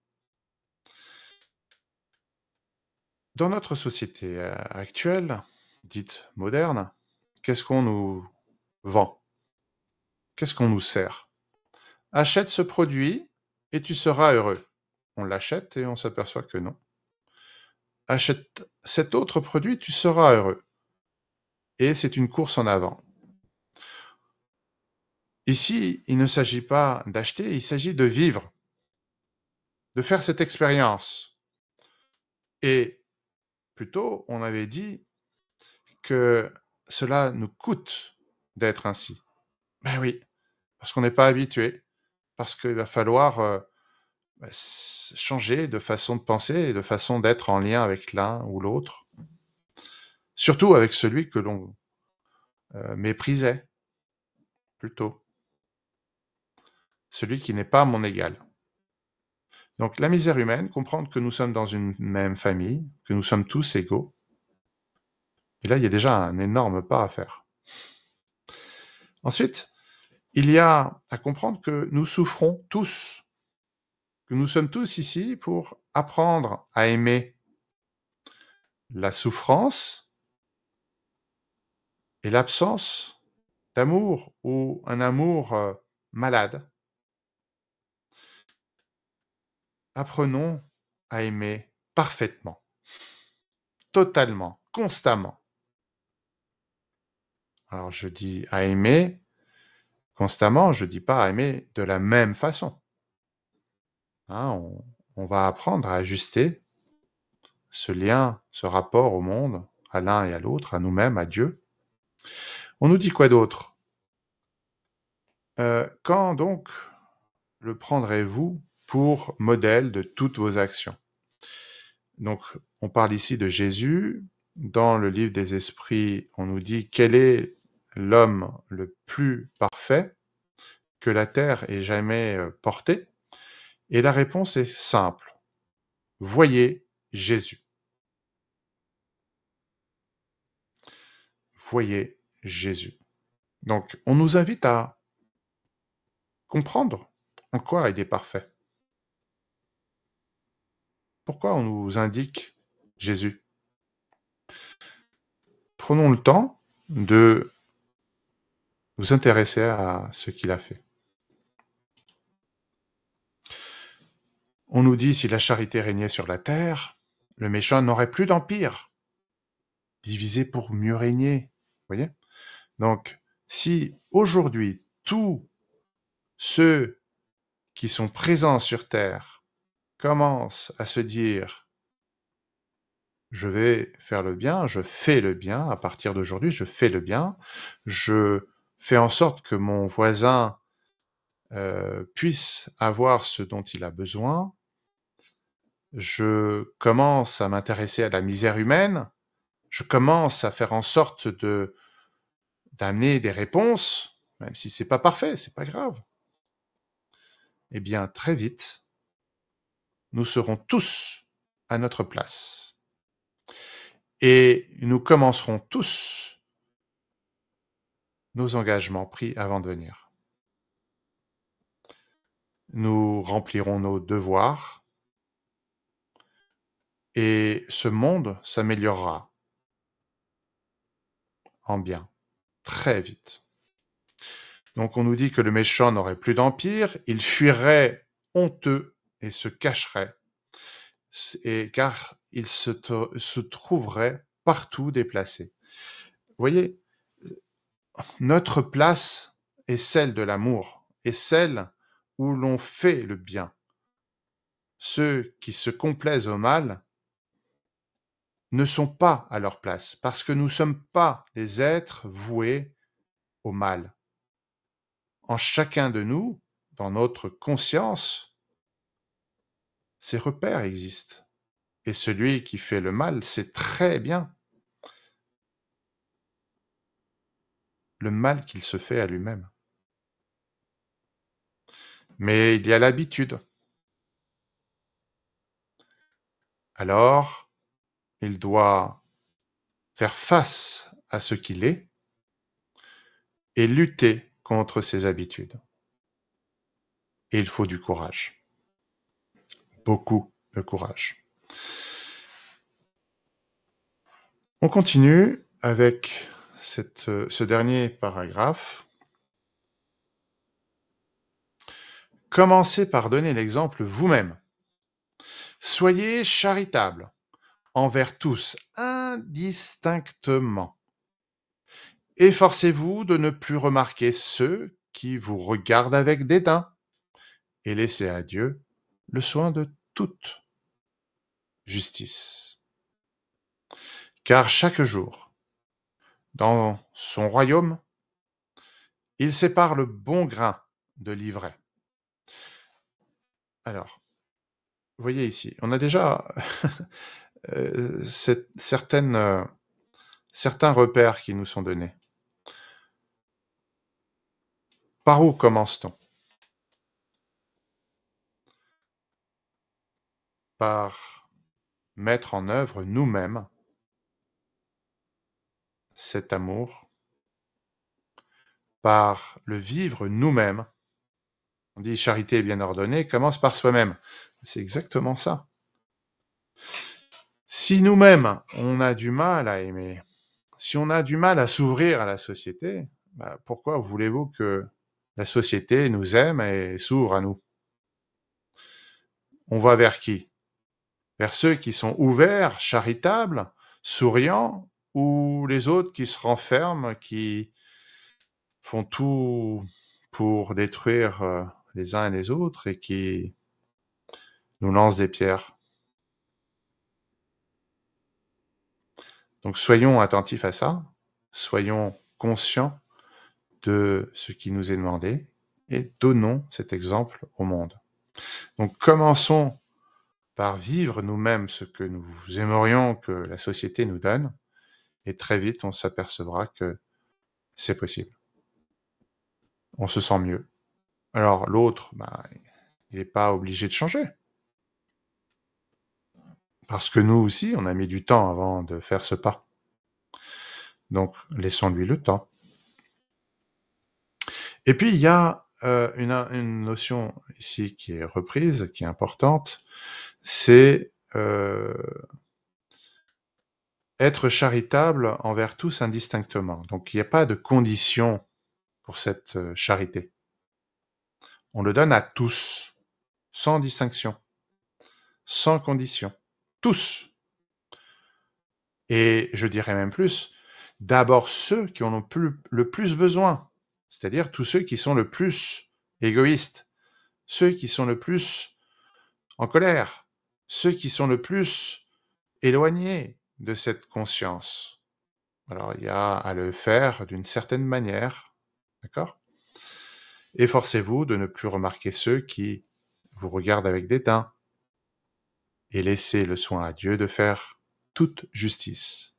Dans notre société euh, actuelle, dite moderne, qu'est-ce qu'on nous vend Qu'est-ce qu'on nous sert Achète ce produit et tu seras heureux. On l'achète et on s'aperçoit que non. Achète cet autre produit, tu seras heureux et c'est une course en avant. Ici, il ne s'agit pas d'acheter, il s'agit de vivre, de faire cette expérience. Et plutôt on avait dit que cela nous coûte d'être ainsi. Ben oui, parce qu'on n'est pas habitué, parce qu'il va falloir euh, ben, changer de façon de penser et de façon d'être en lien avec l'un ou l'autre surtout avec celui que l'on euh, méprisait plutôt, celui qui n'est pas mon égal. Donc la misère humaine, comprendre que nous sommes dans une même famille, que nous sommes tous égaux, et là il y a déjà un énorme pas à faire. Ensuite, il y a à comprendre que nous souffrons tous, que nous sommes tous ici pour apprendre à aimer la souffrance, l'absence d'amour ou un amour euh, malade. Apprenons à aimer parfaitement, totalement, constamment. Alors je dis à aimer constamment, je ne dis pas à aimer de la même façon. Hein, on va apprendre à ajuster ce lien, ce rapport au monde, à l'un et à l'autre, à nous-mêmes, à Dieu, on nous dit quoi d'autre euh, Quand donc le prendrez-vous pour modèle de toutes vos actions Donc, on parle ici de Jésus. Dans le livre des esprits, on nous dit quel est l'homme le plus parfait que la terre ait jamais euh, porté Et la réponse est simple. Voyez Jésus. Voyez Jésus. Donc, on nous invite à comprendre en quoi il est parfait. Pourquoi on nous indique Jésus Prenons le temps de nous intéresser à ce qu'il a fait. On nous dit si la charité régnait sur la terre, le méchant n'aurait plus d'empire. Divisé pour mieux régner, voyez Donc, si aujourd'hui, tous ceux qui sont présents sur Terre commencent à se dire je vais faire le bien, je fais le bien, à partir d'aujourd'hui, je fais le bien, je fais en sorte que mon voisin euh, puisse avoir ce dont il a besoin, je commence à m'intéresser à la misère humaine, je commence à faire en sorte de d'amener des réponses, même si c'est pas parfait, c'est pas grave. Eh bien, très vite, nous serons tous à notre place. Et nous commencerons tous nos engagements pris avant de venir. Nous remplirons nos devoirs et ce monde s'améliorera bien, très vite. Donc on nous dit que le méchant n'aurait plus d'empire, il fuirait honteux et se cacherait, et car il se, trouverait partout déplacé. voyez, notre place est celle de l'amour, et celle où l'on fait le bien. Ceux qui se complaisent au mal ne sont pas à leur place, parce que nous ne sommes pas des êtres voués au mal. En chacun de nous, dans notre conscience, ces repères existent. Et celui qui fait le mal sait très bien le mal qu'il se fait à lui-même. Mais il y a l'habitude. Alors, il doit faire face à ce qu'il est et lutter contre ses habitudes. Et il faut du courage. Beaucoup de courage. On continue avec ce dernier paragraphe. Commencez par donner l'exemple vous-même. Soyez charitable, envers tous, indistinctement. Efforcez-vous de ne plus remarquer ceux qui vous regardent avec dédain, et laissez à Dieu le soin de toute justice. Car chaque jour, dans son royaume, il sépare le bon grain de l'ivraie. Alors, vous voyez ici, on a déjà euh, certaines, euh, certains repères qui nous sont donnés. Par où commence-t-on Par mettre en œuvre nous-mêmes cet amour, par le vivre nous-mêmes. On dit charité bien ordonnée commence par soi-même. C'est exactement ça. Si nous-mêmes, on a du mal à aimer, si on a du mal à s'ouvrir à la société, bah, pourquoi voulez-vous que la société nous aime et s'ouvre à nous On va vers qui Vers ceux qui sont ouverts, charitables, souriants, ou les autres qui se renferment, qui font tout pour détruire euh, les uns et les autres et qui nous lancent des pierres Donc soyons attentifs à ça, soyons conscients de ce qui nous est demandé et donnons cet exemple au monde. Donc commençons par vivre nous-mêmes ce que nous aimerions que la société nous donne et très vite on s'apercevra que c'est possible. On se sent mieux. Alors l'autre, ben, il n'est pas obligé de changer. Parce que nous aussi, on a mis du temps avant de faire ce pas. Donc, laissons-lui le temps. Et puis, il y a euh, une, notion ici qui est reprise, qui est importante, c'est euh, être charitable envers tous indistinctement. Donc, il n'y a pas de condition pour cette euh, charité. On le donne à tous, sans distinction, sans condition tous. Et je dirais même plus, d'abord ceux qui en ont le plus besoin, c'est-à-dire tous ceux qui sont le plus égoïstes, ceux qui sont le plus en colère, ceux qui sont le plus éloignés de cette conscience. Alors il y a à le faire d'une certaine manière, d'accord Efforcez-vous de ne plus remarquer ceux qui vous regardent avec dédain, et laisser le soin à Dieu de faire toute justice.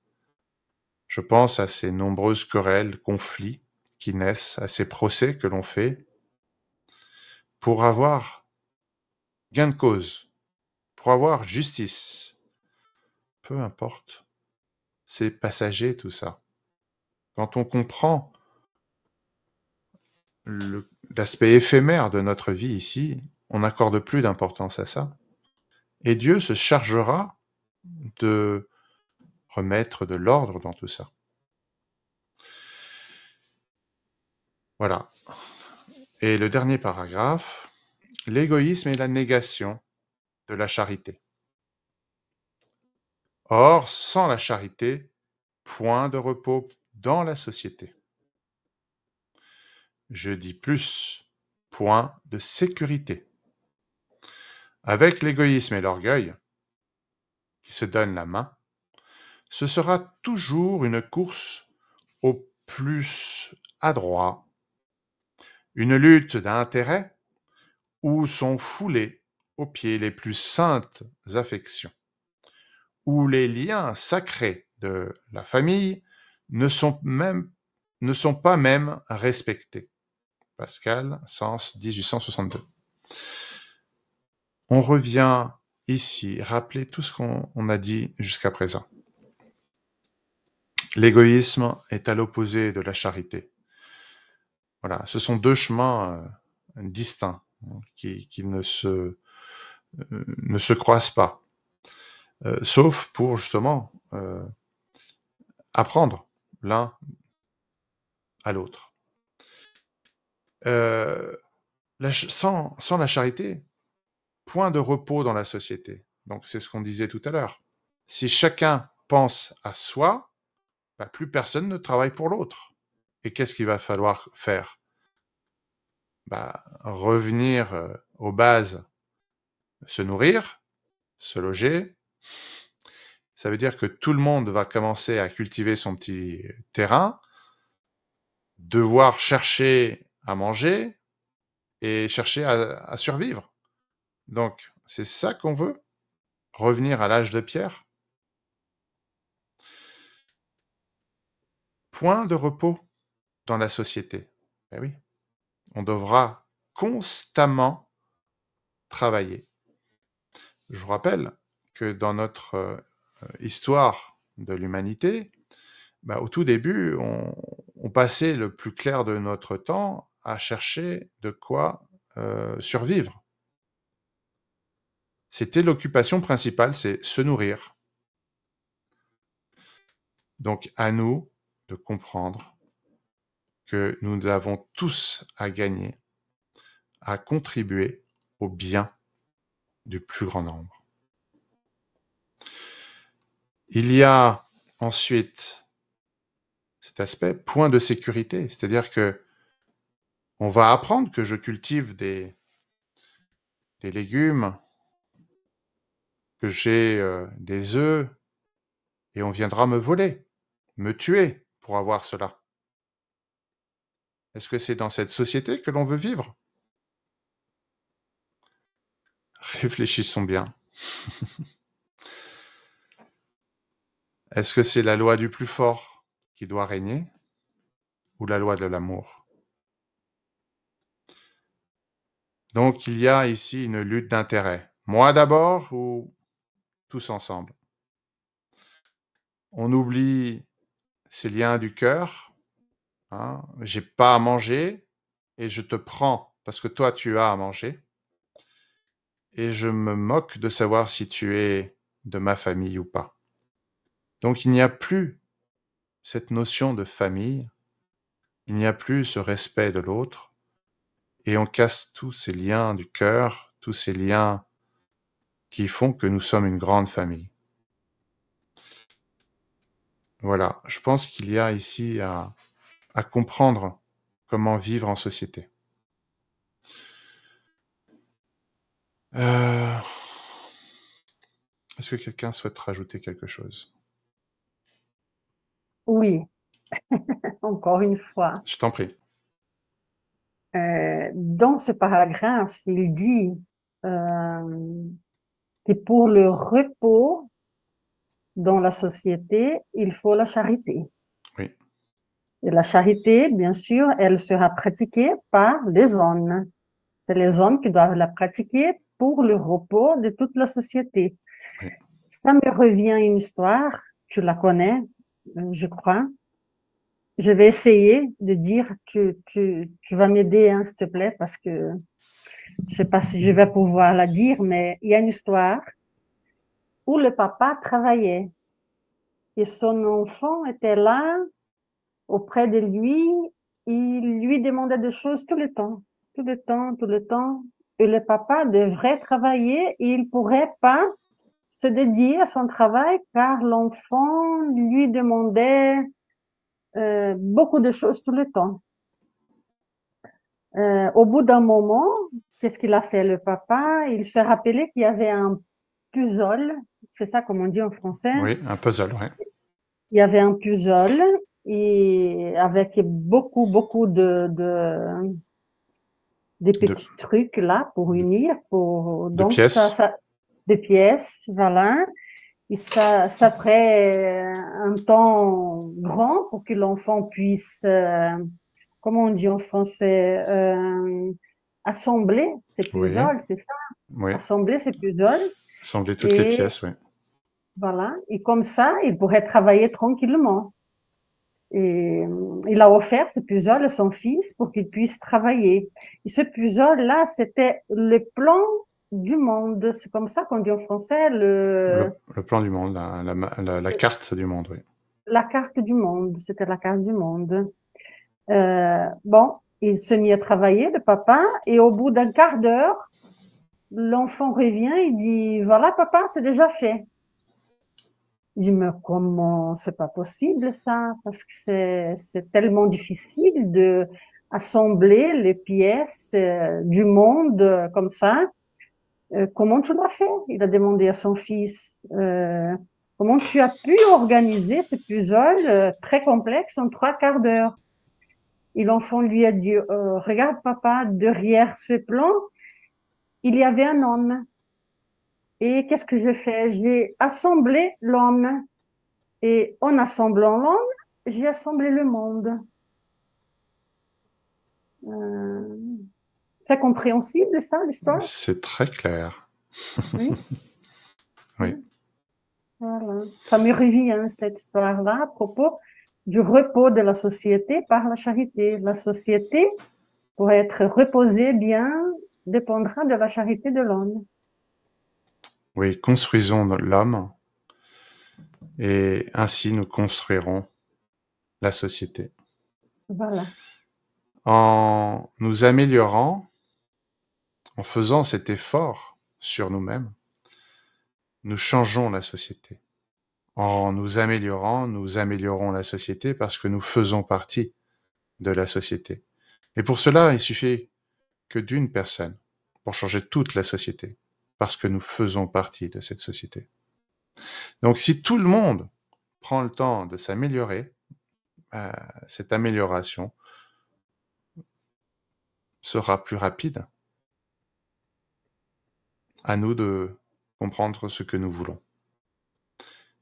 Je pense à ces nombreuses querelles, conflits qui naissent, à ces procès que l'on fait pour avoir gain de cause, pour avoir justice. Peu importe, c'est passager tout ça. Quand on comprend l'aspect éphémère de notre vie ici, on n'accorde plus d'importance à ça. Et Dieu se chargera de remettre de l'ordre dans tout ça. Voilà. Et le dernier paragraphe, l'égoïsme est la négation de la charité. Or, sans la charité, point de repos dans la société. Je dis plus, point de sécurité avec l'égoïsme et l'orgueil, qui se donnent la main, ce sera toujours une course au plus adroit, une lutte d'intérêts où sont foulées aux pieds les plus saintes affections, où les liens sacrés de la famille ne sont, ne sont pas même respectés. Pascal, Sens 1862 on revient ici rappeler tout ce qu'on a dit jusqu'à présent. L'égoïsme est à l'opposé de la charité. Voilà, ce sont deux chemins euh, distincts hein, qui, ne, se, euh, ne se croisent pas, euh, sauf pour justement apprendre l'un à l'autre. sans la charité, point de repos dans la société. Donc c'est ce qu'on disait tout à l'heure. Si chacun pense à soi, bah, plus personne ne travaille pour l'autre. Et qu'est-ce qu'il va falloir faire bah, Revenir euh, aux bases, se nourrir, se loger. Ça veut dire que tout le monde va commencer à cultiver son petit terrain, devoir chercher à manger et chercher à survivre. Donc, c'est ça qu'on veut Revenir à l'âge de pierre Point de repos dans la société. Eh oui, on devra constamment travailler. Je vous rappelle que dans notre euh, histoire de l'humanité, bah, au tout début, on, passait le plus clair de notre temps à chercher de quoi euh, survivre. C'était l'occupation principale, c'est se nourrir. Donc à nous de comprendre que nous avons tous à gagner, à contribuer au bien du plus grand nombre. Il y a ensuite cet aspect point de sécurité, c'est-à-dire que on va apprendre que je cultive des, des légumes, que j'ai euh, des œufs et on viendra me voler, me tuer pour avoir cela Est-ce que c'est dans cette société que l'on veut vivre Réfléchissons bien. Est-ce que c'est la loi du plus fort qui doit régner ou la loi de l'amour Donc il y a ici une lutte d'intérêts. Moi d'abord ou tous ensemble. On oublie ces liens du cœur. Hein, J'ai pas à manger et je te prends parce que toi tu as à manger. Et je me moque de savoir si tu es de ma famille ou pas. Donc il n'y a plus cette notion de famille, il n'y a plus ce respect de l'autre, et on casse tous ces liens du cœur, tous ces liens qui font que nous sommes une grande famille. Voilà, je pense qu'il y a ici à, comprendre comment vivre en société. Euh, est-ce que quelqu'un souhaite rajouter quelque chose Oui, encore une fois. Je t'en prie. Euh, dans ce paragraphe, il dit euh, et pour le repos dans la société, il faut la charité. Oui. Et la charité, bien sûr, elle sera pratiquée par les hommes. C'est les hommes qui doivent la pratiquer pour le repos de toute la société. Ça me revient une histoire, tu la connais, euh, je crois. Je vais essayer de dire, tu, tu, tu vas m'aider, hein, s'il te plaît, parce que je ne sais pas si je vais pouvoir la dire, mais il y a une histoire où le papa travaillait et son enfant était là auprès de lui. Il lui demandait des choses tout le temps, tout le temps, tout le temps. Et le papa devrait travailler et il pourrait pas se dédier à son travail car l'enfant lui demandait euh, beaucoup de choses tout le temps. Euh, au bout d'un moment, qu'est-ce qu'il a fait le papa Il se rappelait qu'il y avait un puzzle, c'est ça comme on dit en français Oui, un puzzle, oui. Il y avait un puzzle et avec beaucoup, beaucoup de, de des petits trucs là pour unir, pour donc des pièces, voilà. Et ça, ça un temps grand pour que l'enfant puisse, euh, comment on dit en français, euh, assembler ces puzzles, c'est ça. Assembler ces puzzles. Assembler toutes les pièces, oui. Voilà. Et comme ça, il pourrait travailler tranquillement. Et euh, il a offert ce puzzle à son fils pour qu'il puisse travailler. Et ce puzzle-là, c'était le plan du monde. C'est comme ça qu'on dit en français. Le, le, plan du monde, la, carte du monde, oui. La carte du monde, c'était la carte du monde. Euh, bon, il se mit à travailler, le papa, et au bout d'un quart d'heure, l'enfant revient, il dit, voilà, papa, c'est déjà fait. Il dis, mais comment c'est pas possible ça? Parce que c'est, tellement difficile de assembler les pièces euh, du monde euh, comme ça. Euh, comment tu l'as fait? Il a demandé à son fils. comment tu as pu organiser ces puzzle très complexe en trois quarts d'heure? Et l'enfant lui a dit, euh, regarde papa, derrière ce plan, il y avait un homme. Et qu'est-ce que je fais J'ai assemblé l'homme. Et en assemblant l'homme, j'ai assemblé le monde. Euh, c'est compréhensible, ça, l'histoire C'est très clair. Oui. oui. Voilà. Ça me revient, hein, cette histoire-là, à propos du repos de la société par la charité. La société, pour être reposée bien, dépendra de la charité de l'homme. Oui, construisons l'homme et ainsi nous construirons la société. Voilà. En nous améliorant, en faisant cet effort sur nous-mêmes, nous changeons la société en nous améliorant, nous améliorons la société parce que nous faisons partie de la société. Et pour cela, il suffit que d'une personne pour changer toute la société parce que nous faisons partie de cette société. Donc si tout le monde prend le temps de s'améliorer, euh, cette amélioration sera plus rapide. À nous de comprendre ce que nous voulons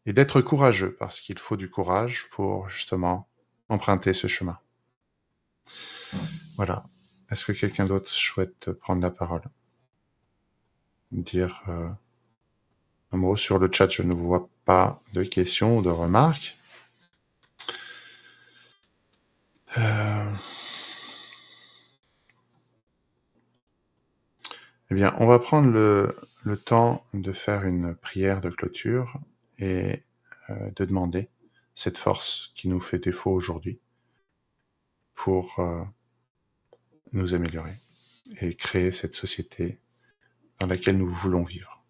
et d'être courageux parce qu'il faut du courage pour justement emprunter ce chemin. Voilà. Est-ce que quelqu'un d'autre souhaite prendre la parole Dire euh, un mot sur le chat, je ne vois pas de questions ou de remarques. Euh. Eh bien, on va prendre le temps de faire une prière de clôture et euh, de demander cette force qui nous fait défaut aujourd'hui pour euh, nous améliorer et créer cette société dans laquelle nous voulons vivre.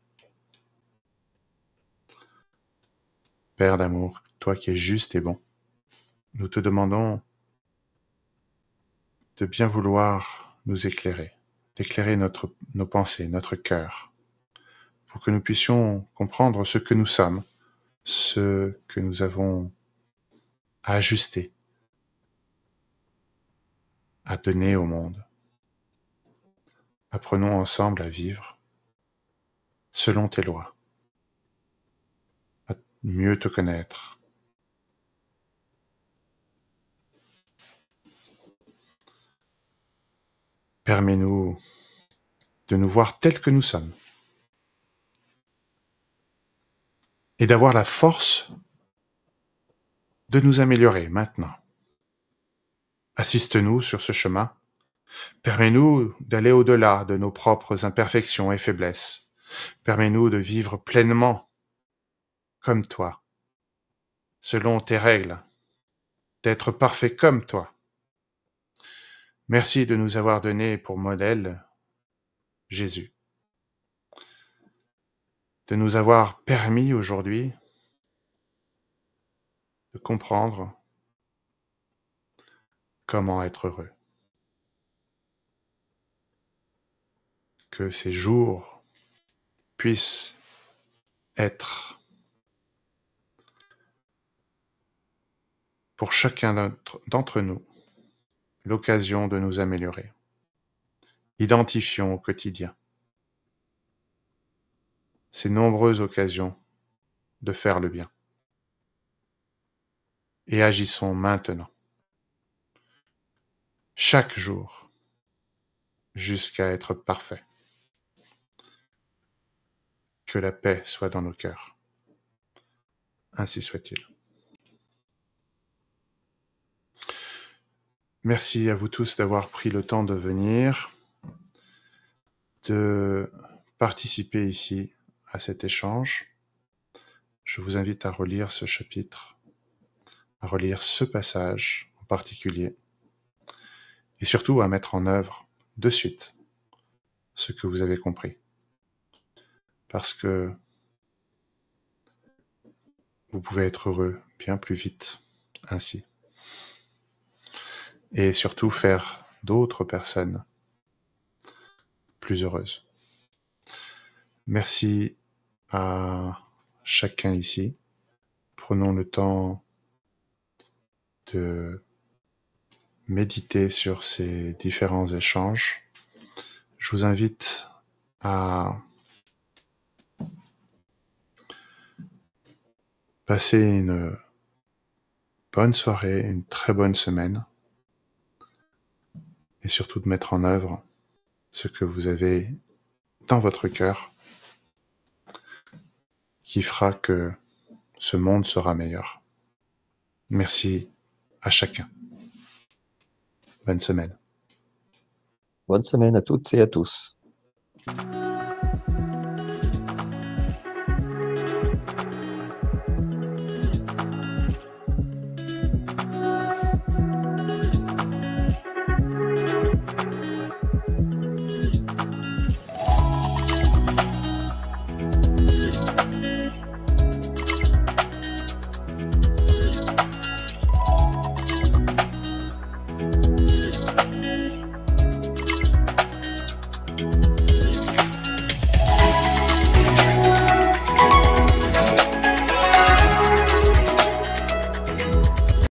Père d'amour, toi qui es juste et bon, nous te demandons de bien vouloir nous éclairer, d'éclairer nos pensées, notre cœur, pour que nous puissions comprendre ce que nous sommes ce que nous avons à ajuster, à donner au monde. Apprenons ensemble à vivre selon tes lois, à mieux te connaître. Permets-nous de nous voir tels que nous sommes. et d'avoir la force de nous améliorer maintenant. Assiste-nous sur ce chemin. Permets-nous d'aller au-delà de nos propres imperfections et faiblesses. Permets-nous de vivre pleinement comme toi, selon tes règles, d'être parfait comme toi. Merci de nous avoir donné pour modèle Jésus de nous avoir permis aujourd'hui de comprendre comment être heureux. Que ces jours puissent être pour chacun d'entre nous l'occasion de nous améliorer. Identifions au quotidien ces nombreuses occasions de faire le bien. Et agissons maintenant, chaque jour, jusqu'à être parfait. Que la paix soit dans nos cœurs. Ainsi soit-il. Merci à vous tous d'avoir pris le temps de venir, de participer ici à cet échange, je vous invite à relire ce chapitre, à relire ce passage en particulier, et surtout à mettre en œuvre de suite ce que vous avez compris. Parce que vous pouvez être heureux bien plus vite ainsi. Et surtout faire d'autres personnes plus heureuses. Merci à chacun ici. Prenons le temps de méditer sur ces différents échanges. Je vous invite à passer une bonne soirée, une très bonne semaine et surtout de mettre en œuvre ce que vous avez dans votre cœur qui fera que ce monde sera meilleur. Merci à chacun. Bonne semaine. Bonne semaine à toutes et à tous.